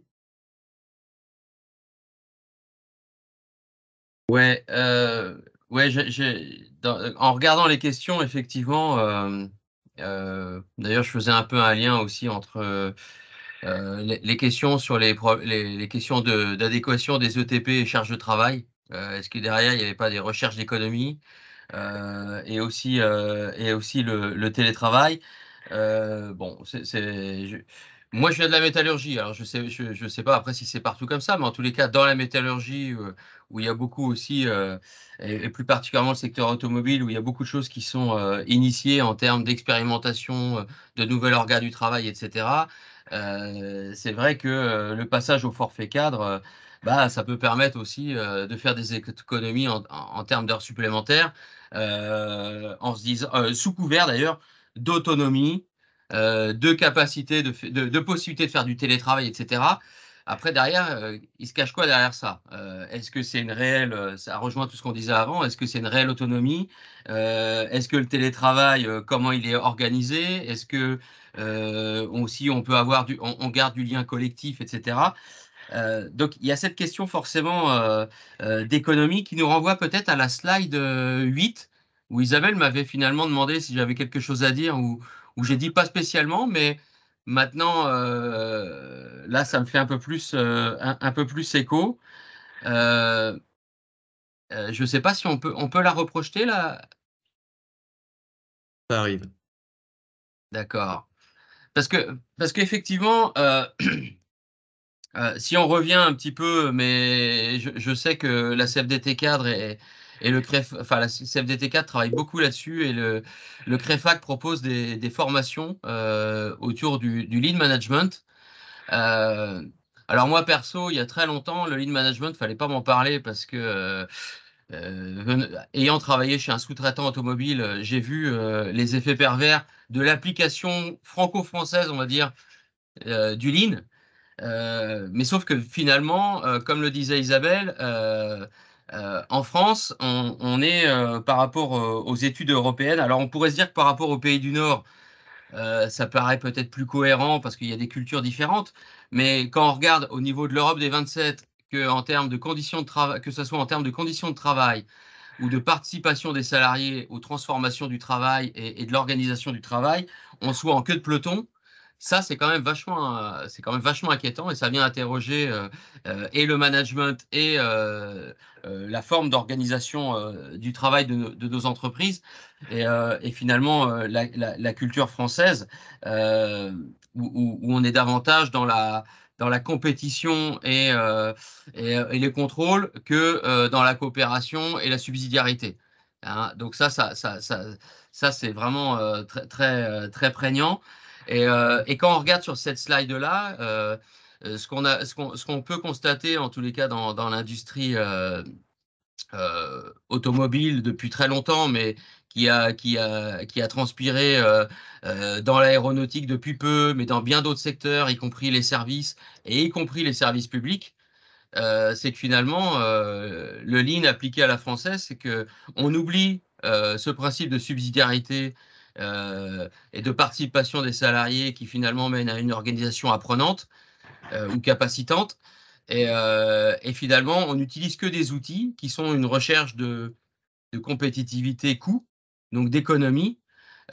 Ouais, en regardant les questions, effectivement, euh, d'ailleurs, je faisais un peu un lien aussi entre euh, euh, les, questions sur les, les, les questions d'adéquation des ETP et charges de travail. Est-ce que derrière, il n'y avait pas des recherches d'économie et aussi, et aussi le, télétravail Bon, c'est moi, je viens de la métallurgie, alors je ne sais, je, sais pas après si c'est partout comme ça, mais en tous les cas, dans la métallurgie, où il y a beaucoup aussi, euh, et, plus particulièrement le secteur automobile, où il y a beaucoup de choses qui sont euh, initiées en termes d'expérimentation, euh, de nouvel organes du travail, etc. c'est vrai que le passage au forfait cadre, bah, ça peut permettre aussi de faire des économies en, termes d'heures supplémentaires, en se disant, sous couvert d'ailleurs, d'autonomie, de capacité, de, de possibilité de faire du télétravail, etc. Après, derrière, euh, il se cache quoi derrière ça euh, Est-ce que c'est une réelle, euh, ça rejoint tout ce qu'on disait avant, est-ce que c'est une réelle autonomie Est-ce que le télétravail, comment il est organisé Est-ce que aussi on peut avoir du, on, garde du lien collectif, etc. donc il y a cette question forcément d'économie qui nous renvoie peut-être à la slide 8 où Isabelle m'avait finalement demandé si j'avais quelque chose à dire ou, où j'ai dit pas spécialement mais Maintenant, euh, là, ça me fait un peu plus, euh, un, peu plus écho. Euh, je ne sais pas si on peut, on peut la reprojeter là. Ça arrive. D'accord. Parce que, parce qu'effectivement, si on revient un petit peu, mais je, je sais que la CFDT cadre est, et le CREF, enfin, la CFDT4 travaille beaucoup là-dessus et le, le CREFAC propose des, formations euh, autour du, du, lead management. Euh, alors moi perso, il y a très longtemps, le lead management, fallait pas m'en parler parce que euh, ayant travaillé chez un sous-traitant automobile, j'ai vu les effets pervers de l'application franco-française, on va dire, du lean. mais sauf que finalement, comme le disait Isabelle, euh, en France, on, est euh, par rapport euh, aux études européennes. Alors, on pourrait se dire que par rapport aux pays du Nord, ça paraît peut-être plus cohérent parce qu'il y a des cultures différentes. Mais quand on regarde au niveau de l'Europe des 27, que, en termes de conditions que ce soit en termes de conditions de travail ou de participation des salariés aux transformations du travail et de l'organisation du travail, on soit en queue de peloton ça, c'est quand même vachement, euh, c'est quand même vachement inquiétant et ça vient interroger euh, euh, et le management et la forme d'organisation du travail de, nos entreprises et, finalement la, culture française où, on est davantage dans la dans la compétition et, les contrôles que dans la coopération et la subsidiarité. Hein. donc ça, ça, ça, ça, ça c'est vraiment très, très, très prégnant. Euh, et, quand on regarde sur cette slide-là, euh, euh, ce qu'on peut constater, en tous les cas, dans, l'industrie automobile depuis très longtemps, mais qui a, qui a transpiré dans l'aéronautique depuis peu, mais dans bien d'autres secteurs, y compris les services et y compris les services publics, c'est que finalement, le lean appliqué à la française, c'est qu'on oublie ce principe de subsidiarité euh, et de participation des salariés qui finalement mène à une organisation apprenante euh, ou capacitante. Euh, et, finalement, on n'utilise que des outils qui sont une recherche de compétitivité coût, donc d'économie,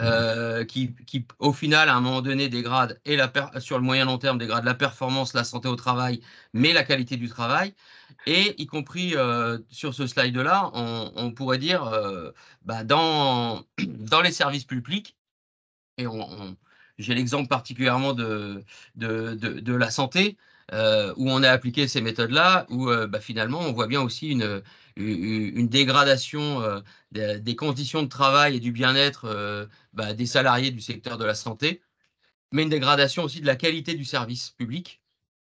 euh, qui, qui, au final, à un moment donné, dégrade, et la sur le moyen long terme, dégrade la performance, la santé au travail, mais la qualité du travail. Et y compris euh, sur ce slide-là, on, pourrait dire, euh, bah, dans, dans les services publics, et on, j'ai l'exemple particulièrement de, de, de, la santé, où on a appliqué ces méthodes-là, où bah, finalement on voit bien aussi une, une dégradation euh, des, conditions de travail et du bien-être euh, bah, des salariés du secteur de la santé, mais une dégradation aussi de la qualité du service public.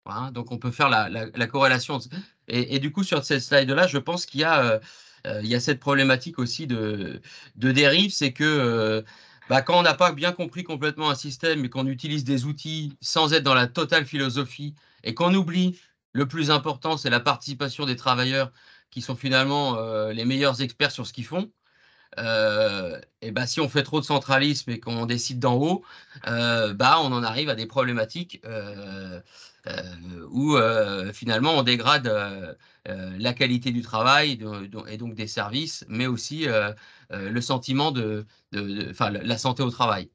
Hein. donc on peut faire la, corrélation. Et, du coup, sur cette slide-là, je pense qu'il y, a euh, cette problématique aussi de, dérive, c'est que bah, quand on n'a pas bien compris complètement un système et qu'on utilise des outils sans être dans la totale philosophie et qu'on oublie le plus important, c'est la participation des travailleurs qui sont finalement euh, les meilleurs experts sur ce qu'ils font. Euh, et bah, si on fait trop de centralisme et qu'on décide d'en haut, euh, bah, on en arrive à des problématiques où finalement on dégrade la qualité du travail et donc des services, mais aussi le sentiment de, de la santé au travail.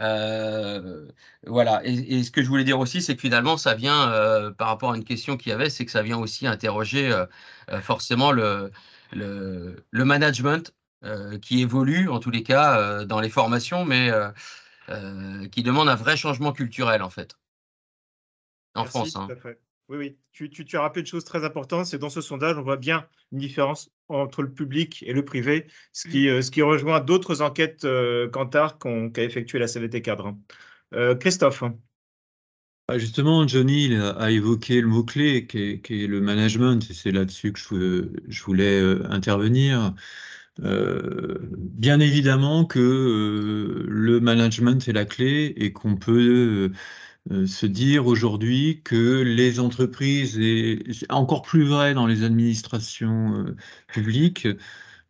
Euh, voilà. Et, ce que je voulais dire aussi, c'est que finalement, ça vient, euh, par rapport à une question qu'il y avait, c'est que ça vient aussi interroger euh, forcément le, le, management qui évolue, en tous les cas, dans les formations, mais qui demande un vrai changement culturel, en fait, en France. Hein. Oui, oui. Tu, as rappelé une chose très importante, c'est dans ce sondage, on voit bien une différence entre le public et le privé, ce qui, euh, rejoint d'autres enquêtes euh, qu'a effectué la CVT Cadre. Euh, Christophe. Bah, justement, Johnny a évoqué le mot-clé qui, est le management, et c'est là-dessus que je, voulais euh, intervenir. bien évidemment que le management est la clé et qu'on peut euh, se dire aujourd'hui que les entreprises, et encore plus vrai dans les administrations euh, publiques,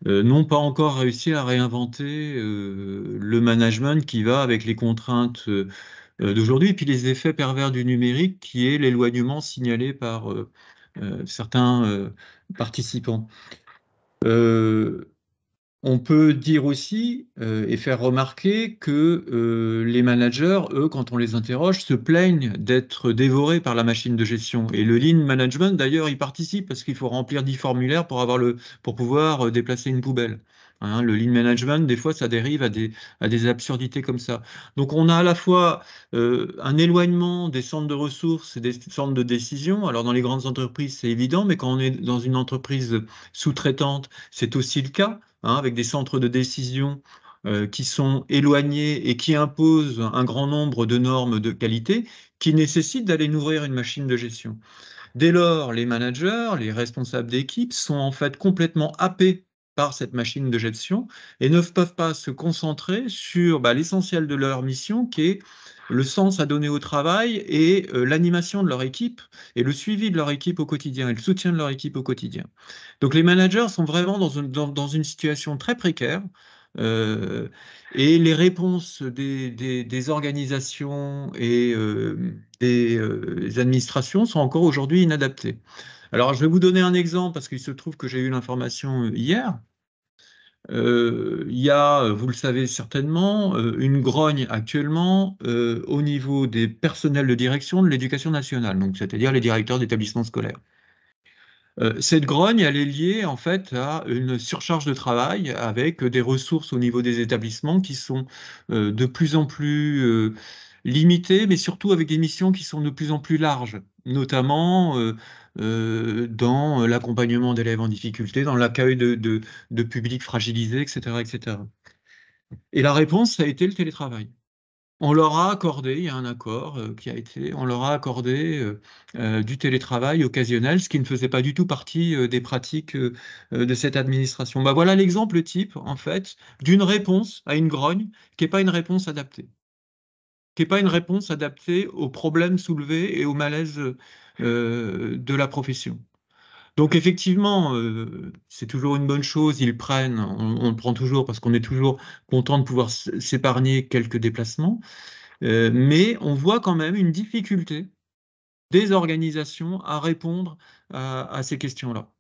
euh, n'ont pas encore réussi à réinventer le management qui va avec les contraintes d'aujourd'hui, et puis les effets pervers du numérique, qui est l'éloignement signalé par certains participants. On peut dire aussi euh, et faire remarquer que euh, les managers, eux, quand on les interroge, se plaignent d'être dévorés par la machine de gestion. Et le lean management, d'ailleurs, y participe parce qu'il faut remplir 10 formulaires pour, avoir le, pour pouvoir euh, déplacer une poubelle. Hein. le lean management, des fois, ça dérive à des, à des absurdités comme ça. Donc, on a à la fois un éloignement des centres de ressources et des centres de décision. Alors, dans les grandes entreprises, c'est évident, mais quand on est dans une entreprise sous-traitante, c'est aussi le cas. Hein, avec des centres de décision euh, qui sont éloignés et qui imposent un grand nombre de normes de qualité qui nécessitent d'aller nourrir une machine de gestion. Dès lors, les managers, les responsables d'équipe sont en fait complètement happés par cette machine de gestion et ne peuvent pas se concentrer sur bah, l'essentiel de leur mission qui est le sens à donner au travail et euh, l'animation de leur équipe et le suivi de leur équipe au quotidien et le soutien de leur équipe au quotidien. Donc les managers sont vraiment dans une, dans, une situation très précaire. Euh, et les réponses des, des, organisations et euh, des, administrations sont encore aujourd'hui inadaptées. Alors, je vais vous donner un exemple parce qu'il se trouve que j'ai eu l'information hier. Euh, il y a, euh, vous le savez certainement, euh, une grogne actuellement au niveau des personnels de direction de l'éducation nationale, donc c'est-à-dire les directeurs d'établissements scolaires. cette grogne, elle est liée en fait à une surcharge de travail avec des ressources au niveau des établissements qui sont de plus en plus limité mais surtout avec des missions qui sont de plus en plus larges, notamment euh, euh, dans l'accompagnement d'élèves en difficulté, dans l'accueil de, de, publics fragilisés, etc., etc. Et la réponse, ça a été le télétravail. On leur a accordé, il y a un accord euh, qui a été, on leur a accordé du télétravail occasionnel, ce qui ne faisait pas du tout partie des pratiques de cette administration. Bah, voilà l'exemple type, en fait, d'une réponse à une grogne qui n'est pas une réponse adaptée qui n'est pas une réponse adaptée aux problèmes soulevés et au malaise euh, de la profession. Donc effectivement, euh, c'est toujours une bonne chose, ils prennent, on, le prend toujours parce qu'on est toujours content de pouvoir s'épargner quelques déplacements, euh, mais on voit quand même une difficulté des organisations à répondre à ces questions-là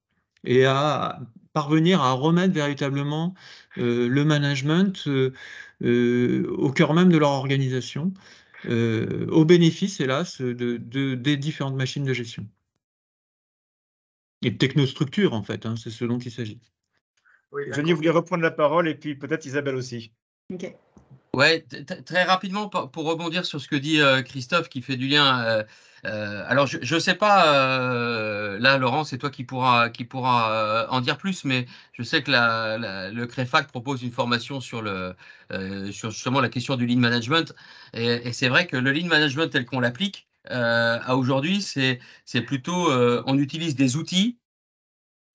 et à parvenir à remettre véritablement euh, le management euh, euh, au cœur même de leur organisation, au bénéfice, hélas, de, des différentes machines de gestion. Et de technostructure, en fait, hein, c'est ce dont il s'agit. Oui, vous voulez reprendre la parole et puis peut-être Isabelle aussi. Ok. Ouais, très rapidement, pour, rebondir sur ce que dit euh, Christophe, qui fait du lien. Euh, euh, alors, je ne sais pas, là, Laurent, c'est toi qui pourras qui pourra, en dire plus, mais je sais que le CREFAC propose une formation sur, le, sur justement la question du lean management. Et, et c'est vrai que le lean management tel qu'on l'applique, à aujourd'hui, c'est plutôt on utilise des outils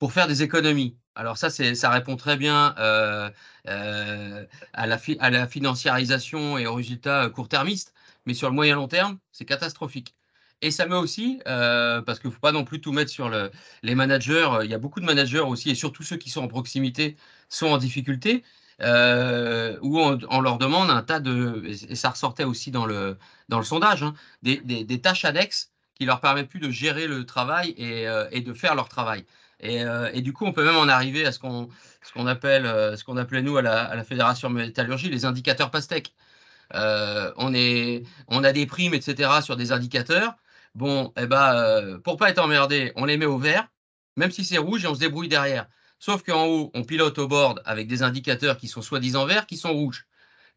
pour faire des économies. Alors ça, ça répond très bien euh, euh, à, la à, la financiarisation et aux résultats euh, court-termistes, mais sur le moyen long terme, c'est catastrophique. Et ça met aussi, parce qu'il ne faut pas non plus tout mettre sur le, les managers, il y a beaucoup de managers aussi, et surtout ceux qui sont en proximité, sont en difficulté, où on, leur demande un tas de, et ça ressortait aussi dans le, dans le sondage, hein, des, des, tâches annexes qui leur permettent plus de gérer le travail et de faire leur travail. Euh, et, du coup, on peut même en arriver à ce qu'on qu'on appelle, euh, ce qu'on appelait nous à la, à la, Fédération Métallurgie, les indicateurs pastèques. Euh, on, est, on a des primes, etc., sur des indicateurs. Bon, pour eh ben, pour pas être emmerdé, on les met au vert, même si c'est rouge, et on se débrouille derrière. Sauf qu'en haut, on pilote au board avec des indicateurs qui sont soi-disant verts, qui sont rouges.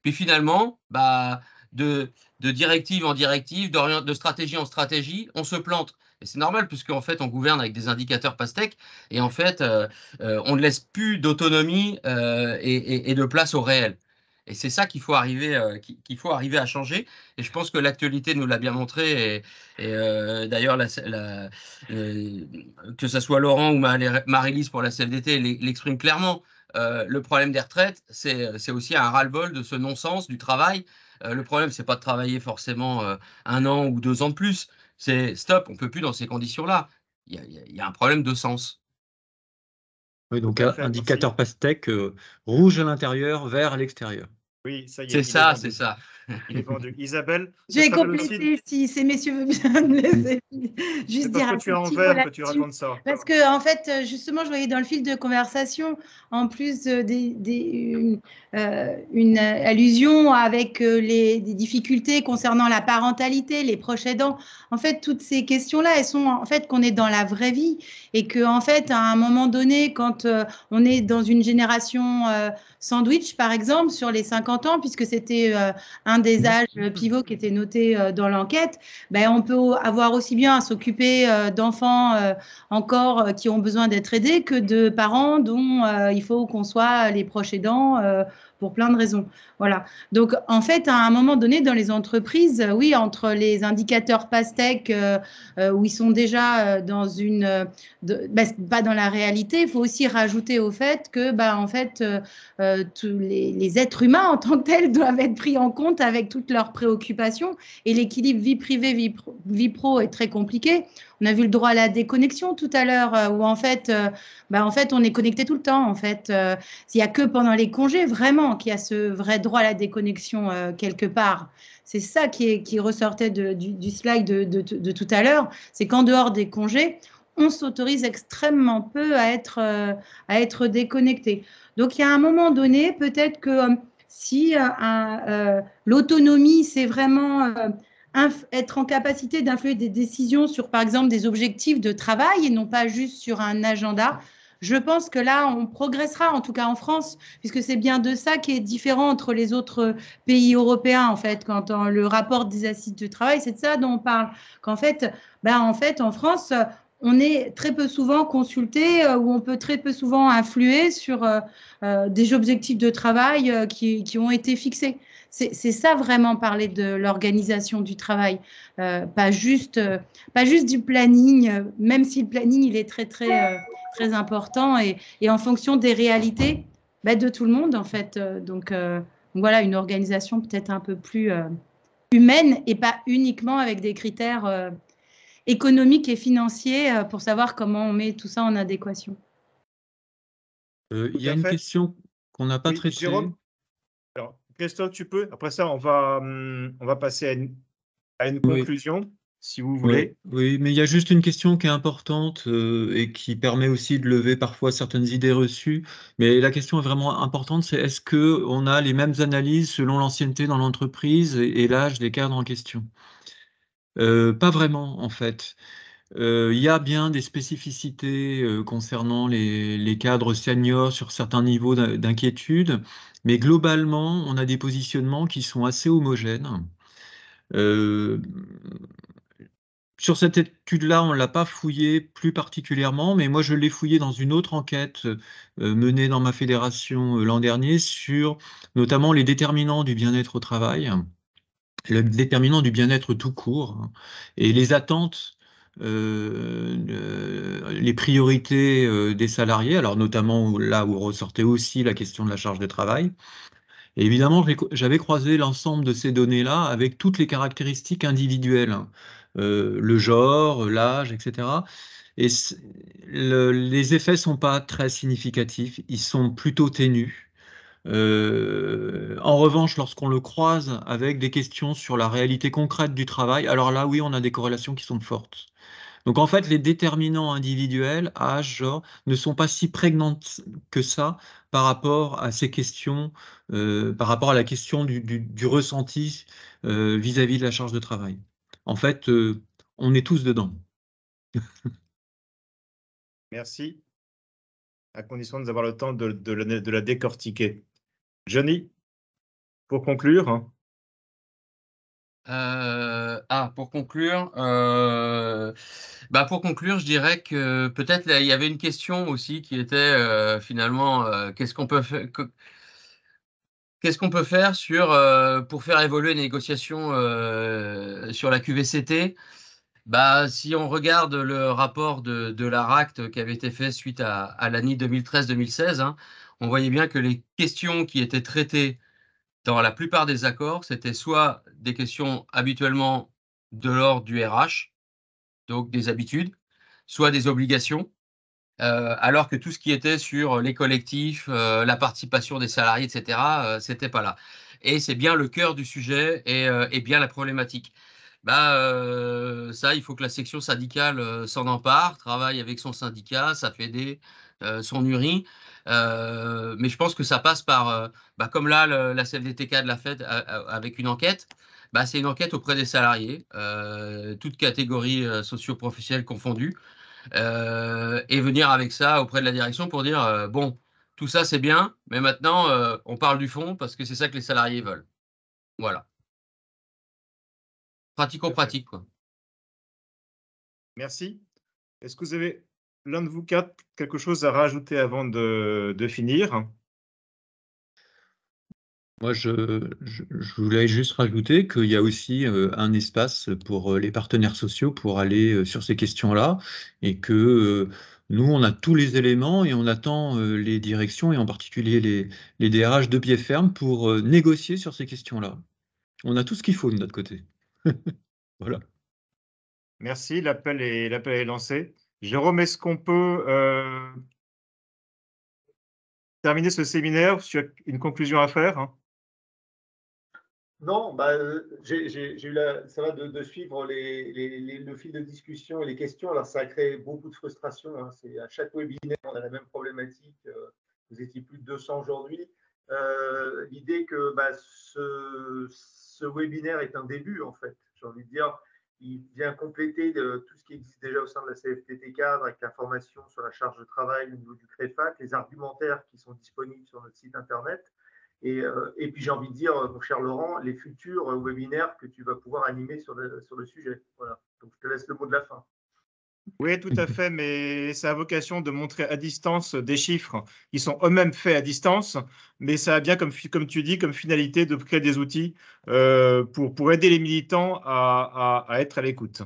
Puis finalement, bah, de, de directive en directive, de stratégie en stratégie, on se plante. Et c'est normal, puisqu'en fait, on gouverne avec des indicateurs pastèques, et en fait, euh, euh, on ne laisse plus d'autonomie euh, et, de place au réel. Et c'est ça qu'il faut, arriver, qu'il faut arriver à changer. Et je pense que l'actualité nous l'a bien montré. Et, d'ailleurs, que ce soit Laurent ou Marie-Lise pour la CFDT l'exprime clairement. le problème des retraites, c'est aussi un ras-le-bol de ce non-sens du travail. le problème, c'est pas de travailler forcément un an ou deux ans de plus. C'est stop, on ne peut plus dans ces conditions-là. Il y, a un problème de sens. donc indicateur pastèque, euh, rouge à l'intérieur, vert à l'extérieur. Oui, ça y est. C'est ça, c'est ça. Il est vendu. Isabelle J'ai si ces messieurs veulent bien me laisser juste dire. Parce que en Parce que, en fait, justement, je voyais dans le fil de conversation, en plus euh, des, euh, une, allusion avec euh, les difficultés concernant la parentalité, les proches aidants. En fait, toutes ces questions-là, elles sont en fait qu'on est dans la vraie vie et que, en fait, à un moment donné, quand on est dans une génération sandwich, par exemple, sur les 50 ans, puisque c'était un des âges euh, pivots qui étaient notés euh, dans l'enquête, ben, on peut avoir aussi bien à s'occuper euh, d'enfants encore qui ont besoin d'être aidés que de parents dont il faut qu'on soit les proches aidants pour plein de raisons. Voilà. Donc, en fait, à un moment donné, dans les entreprises, euh, oui, entre les indicateurs pastèques euh, euh, où ils sont déjà dans une, bah, pas dans la réalité, il faut aussi rajouter au fait que, bah, en fait, tous les, êtres humains en tant que tels doivent être pris en compte avec toutes leurs préoccupations et l'équilibre vie privée vie pro est très compliqué. On a vu le droit à la déconnexion tout à l'heure, euh, où en fait, euh, bah, en fait, on est connecté tout le temps. En fait, euh, il n'y a que pendant les congés vraiment qu'il y a ce vrai droit à la déconnexion quelque part. C'est ça qui, est, qui ressortait du, slide de, tout à l'heure, c'est qu'en dehors des congés, on s'autorise extrêmement peu à être, à être déconnecté. Donc il y a un moment donné, peut-être que si l'autonomie, c'est vraiment être en capacité d'influer des décisions sur, par exemple, des objectifs de travail et non pas juste sur un agenda. Je pense que là, on progressera, en tout cas en France, puisque c'est bien de ça qui est différent entre les autres pays européens, en fait, quand on, le rapport des assises de travail, c'est de ça dont on parle. Qu'en fait, ben, en fait, en France, on est très peu souvent consulté euh, ou on peut très peu souvent influer sur euh, euh, des objectifs de travail qui, ont été fixés. C'est ça vraiment parler de l'organisation du travail, euh, pas, juste, euh, pas juste du planning, euh, même si le planning, il est très, très, très important et, en fonction des réalités bah, de tout le monde, en fait. Donc, voilà, une organisation peut-être un peu plus humaine et pas uniquement avec des critères économiques et financiers pour savoir comment on met tout ça en adéquation. Il y a une question qu'on n'a pas traitée. Christophe, tu peux Après ça, on va, hum, on va passer à une, conclusion. Si vous voulez. Oui, mais il y a juste une question qui est importante euh, et qui permet aussi de lever parfois certaines idées reçues. Mais la question est vraiment importante, c'est est-ce que on a les mêmes analyses selon l'ancienneté dans l'entreprise et, l'âge des cadres en question euh, Pas vraiment, en fait. Euh, il y a bien des spécificités concernant les, les, cadres seniors sur certains niveaux d'inquiétude, mais globalement, on a des positionnements qui sont assez homogènes. Euh, sur cette étude-là, on ne l'a pas fouillé plus particulièrement, mais moi je l'ai fouillé dans une autre enquête euh, menée dans ma fédération euh, l'an dernier sur notamment les déterminants du bien-être au travail, le déterminant du bien-être tout court hein, et les attentes les priorités euh, des salariés, alors notamment là où ressortait aussi la question de la charge de travail. évidemment, j'avais croisé l'ensemble de ces données-là avec toutes les caractéristiques individuelles, hein. euh, le genre, l'âge, etc. Et les effets ne sont pas très significatifs, ils sont plutôt ténus. Euh, en revanche, lorsqu'on le croise avec des questions sur la réalité concrète du travail, alors là, oui, on a des corrélations qui sont fortes. Donc en fait, les déterminants individuels, âge, genre, ne sont pas si prégnants que ça par rapport à ces questions, euh, par rapport à la question du, ressenti euh, vis-à-vis de la charge de travail. En fait, euh, on est tous dedans. Merci, à condition de nous avoir le temps de la décortiquer. Johnny, pour conclure. Hein, euh, ah, pour conclure, euh, bah pour conclure, je dirais que peut-être il y avait une question aussi qui était euh, finalement qu'est-ce qu'on peut faire Qu'est-ce qu'on peut faire sur, pour faire évoluer les négociations sur la QVCT bah, Si on regarde le rapport de, l'ARACT qui avait été fait suite à, l'année 2013-2016, hein, on voyait bien que les questions qui étaient traitées dans la plupart des accords, c'était soit des questions habituellement de l'ordre du RH, donc des habitudes, soit des obligations, euh, alors que tout ce qui était sur les collectifs, euh, la participation des salariés, etc., ce euh, c'était pas là. Et c'est bien le cœur du sujet et, bien la problématique. Bah, ça, il faut que la section syndicale s'en empare, travaille avec son syndicat, sa fédé, son URI, euh, mais je pense que ça passe par, euh, bah, comme là, la CFDTK de la Fed avec une enquête. Bah, c'est une enquête auprès des salariés, euh, toutes catégories socio-professionnelles confondues, et venir avec ça auprès de la direction pour dire bon, tout ça c'est bien, mais maintenant on parle du fond parce que c'est ça que les salariés veulent. Voilà. Pratico-pratique, quoi. Merci. Est-ce que vous avez l'un de vous quatre quelque chose à rajouter avant de, finir moi, je, voulais juste rajouter qu'il y a aussi euh, un espace pour euh, les partenaires sociaux pour aller euh, sur ces questions-là et que nous, on a tous les éléments et on attend les directions et en particulier les, les DRH de pied ferme pour négocier sur ces questions-là. On a tout ce qu'il faut de notre côté. voilà. Merci, l'appel est lancé. Jérôme, est-ce qu'on peut euh, terminer ce séminaire sur une conclusion à faire hein non, bah, euh, j'ai eu la, ça va de, suivre les, les, le fil de discussion et les questions. Alors, ça a créé beaucoup de frustration. Hein. À chaque webinaire, on a la même problématique. Euh, vous étiez plus de 200 aujourd'hui. L'idée que bah, ce, ce, webinaire est un début, en fait. J'ai envie de dire, il vient compléter tout ce qui existe déjà au sein de la CFTT cadre avec la sur la charge de travail au niveau du CREFAC, les argumentaires qui sont disponibles sur notre site internet. Et, euh, puis j'ai envie de dire, euh, mon cher Laurent, les futurs euh, webinaires que tu vas pouvoir animer sur le, sur le sujet. Voilà. Donc je te laisse le mot de la fin. Oui, tout à fait, mais ça a vocation de montrer à distance des chiffres qui sont eux-mêmes faits à distance, mais ça a bien, comme, tu dis, comme finalité de créer des outils euh, pour, aider les militants à être à l'écoute.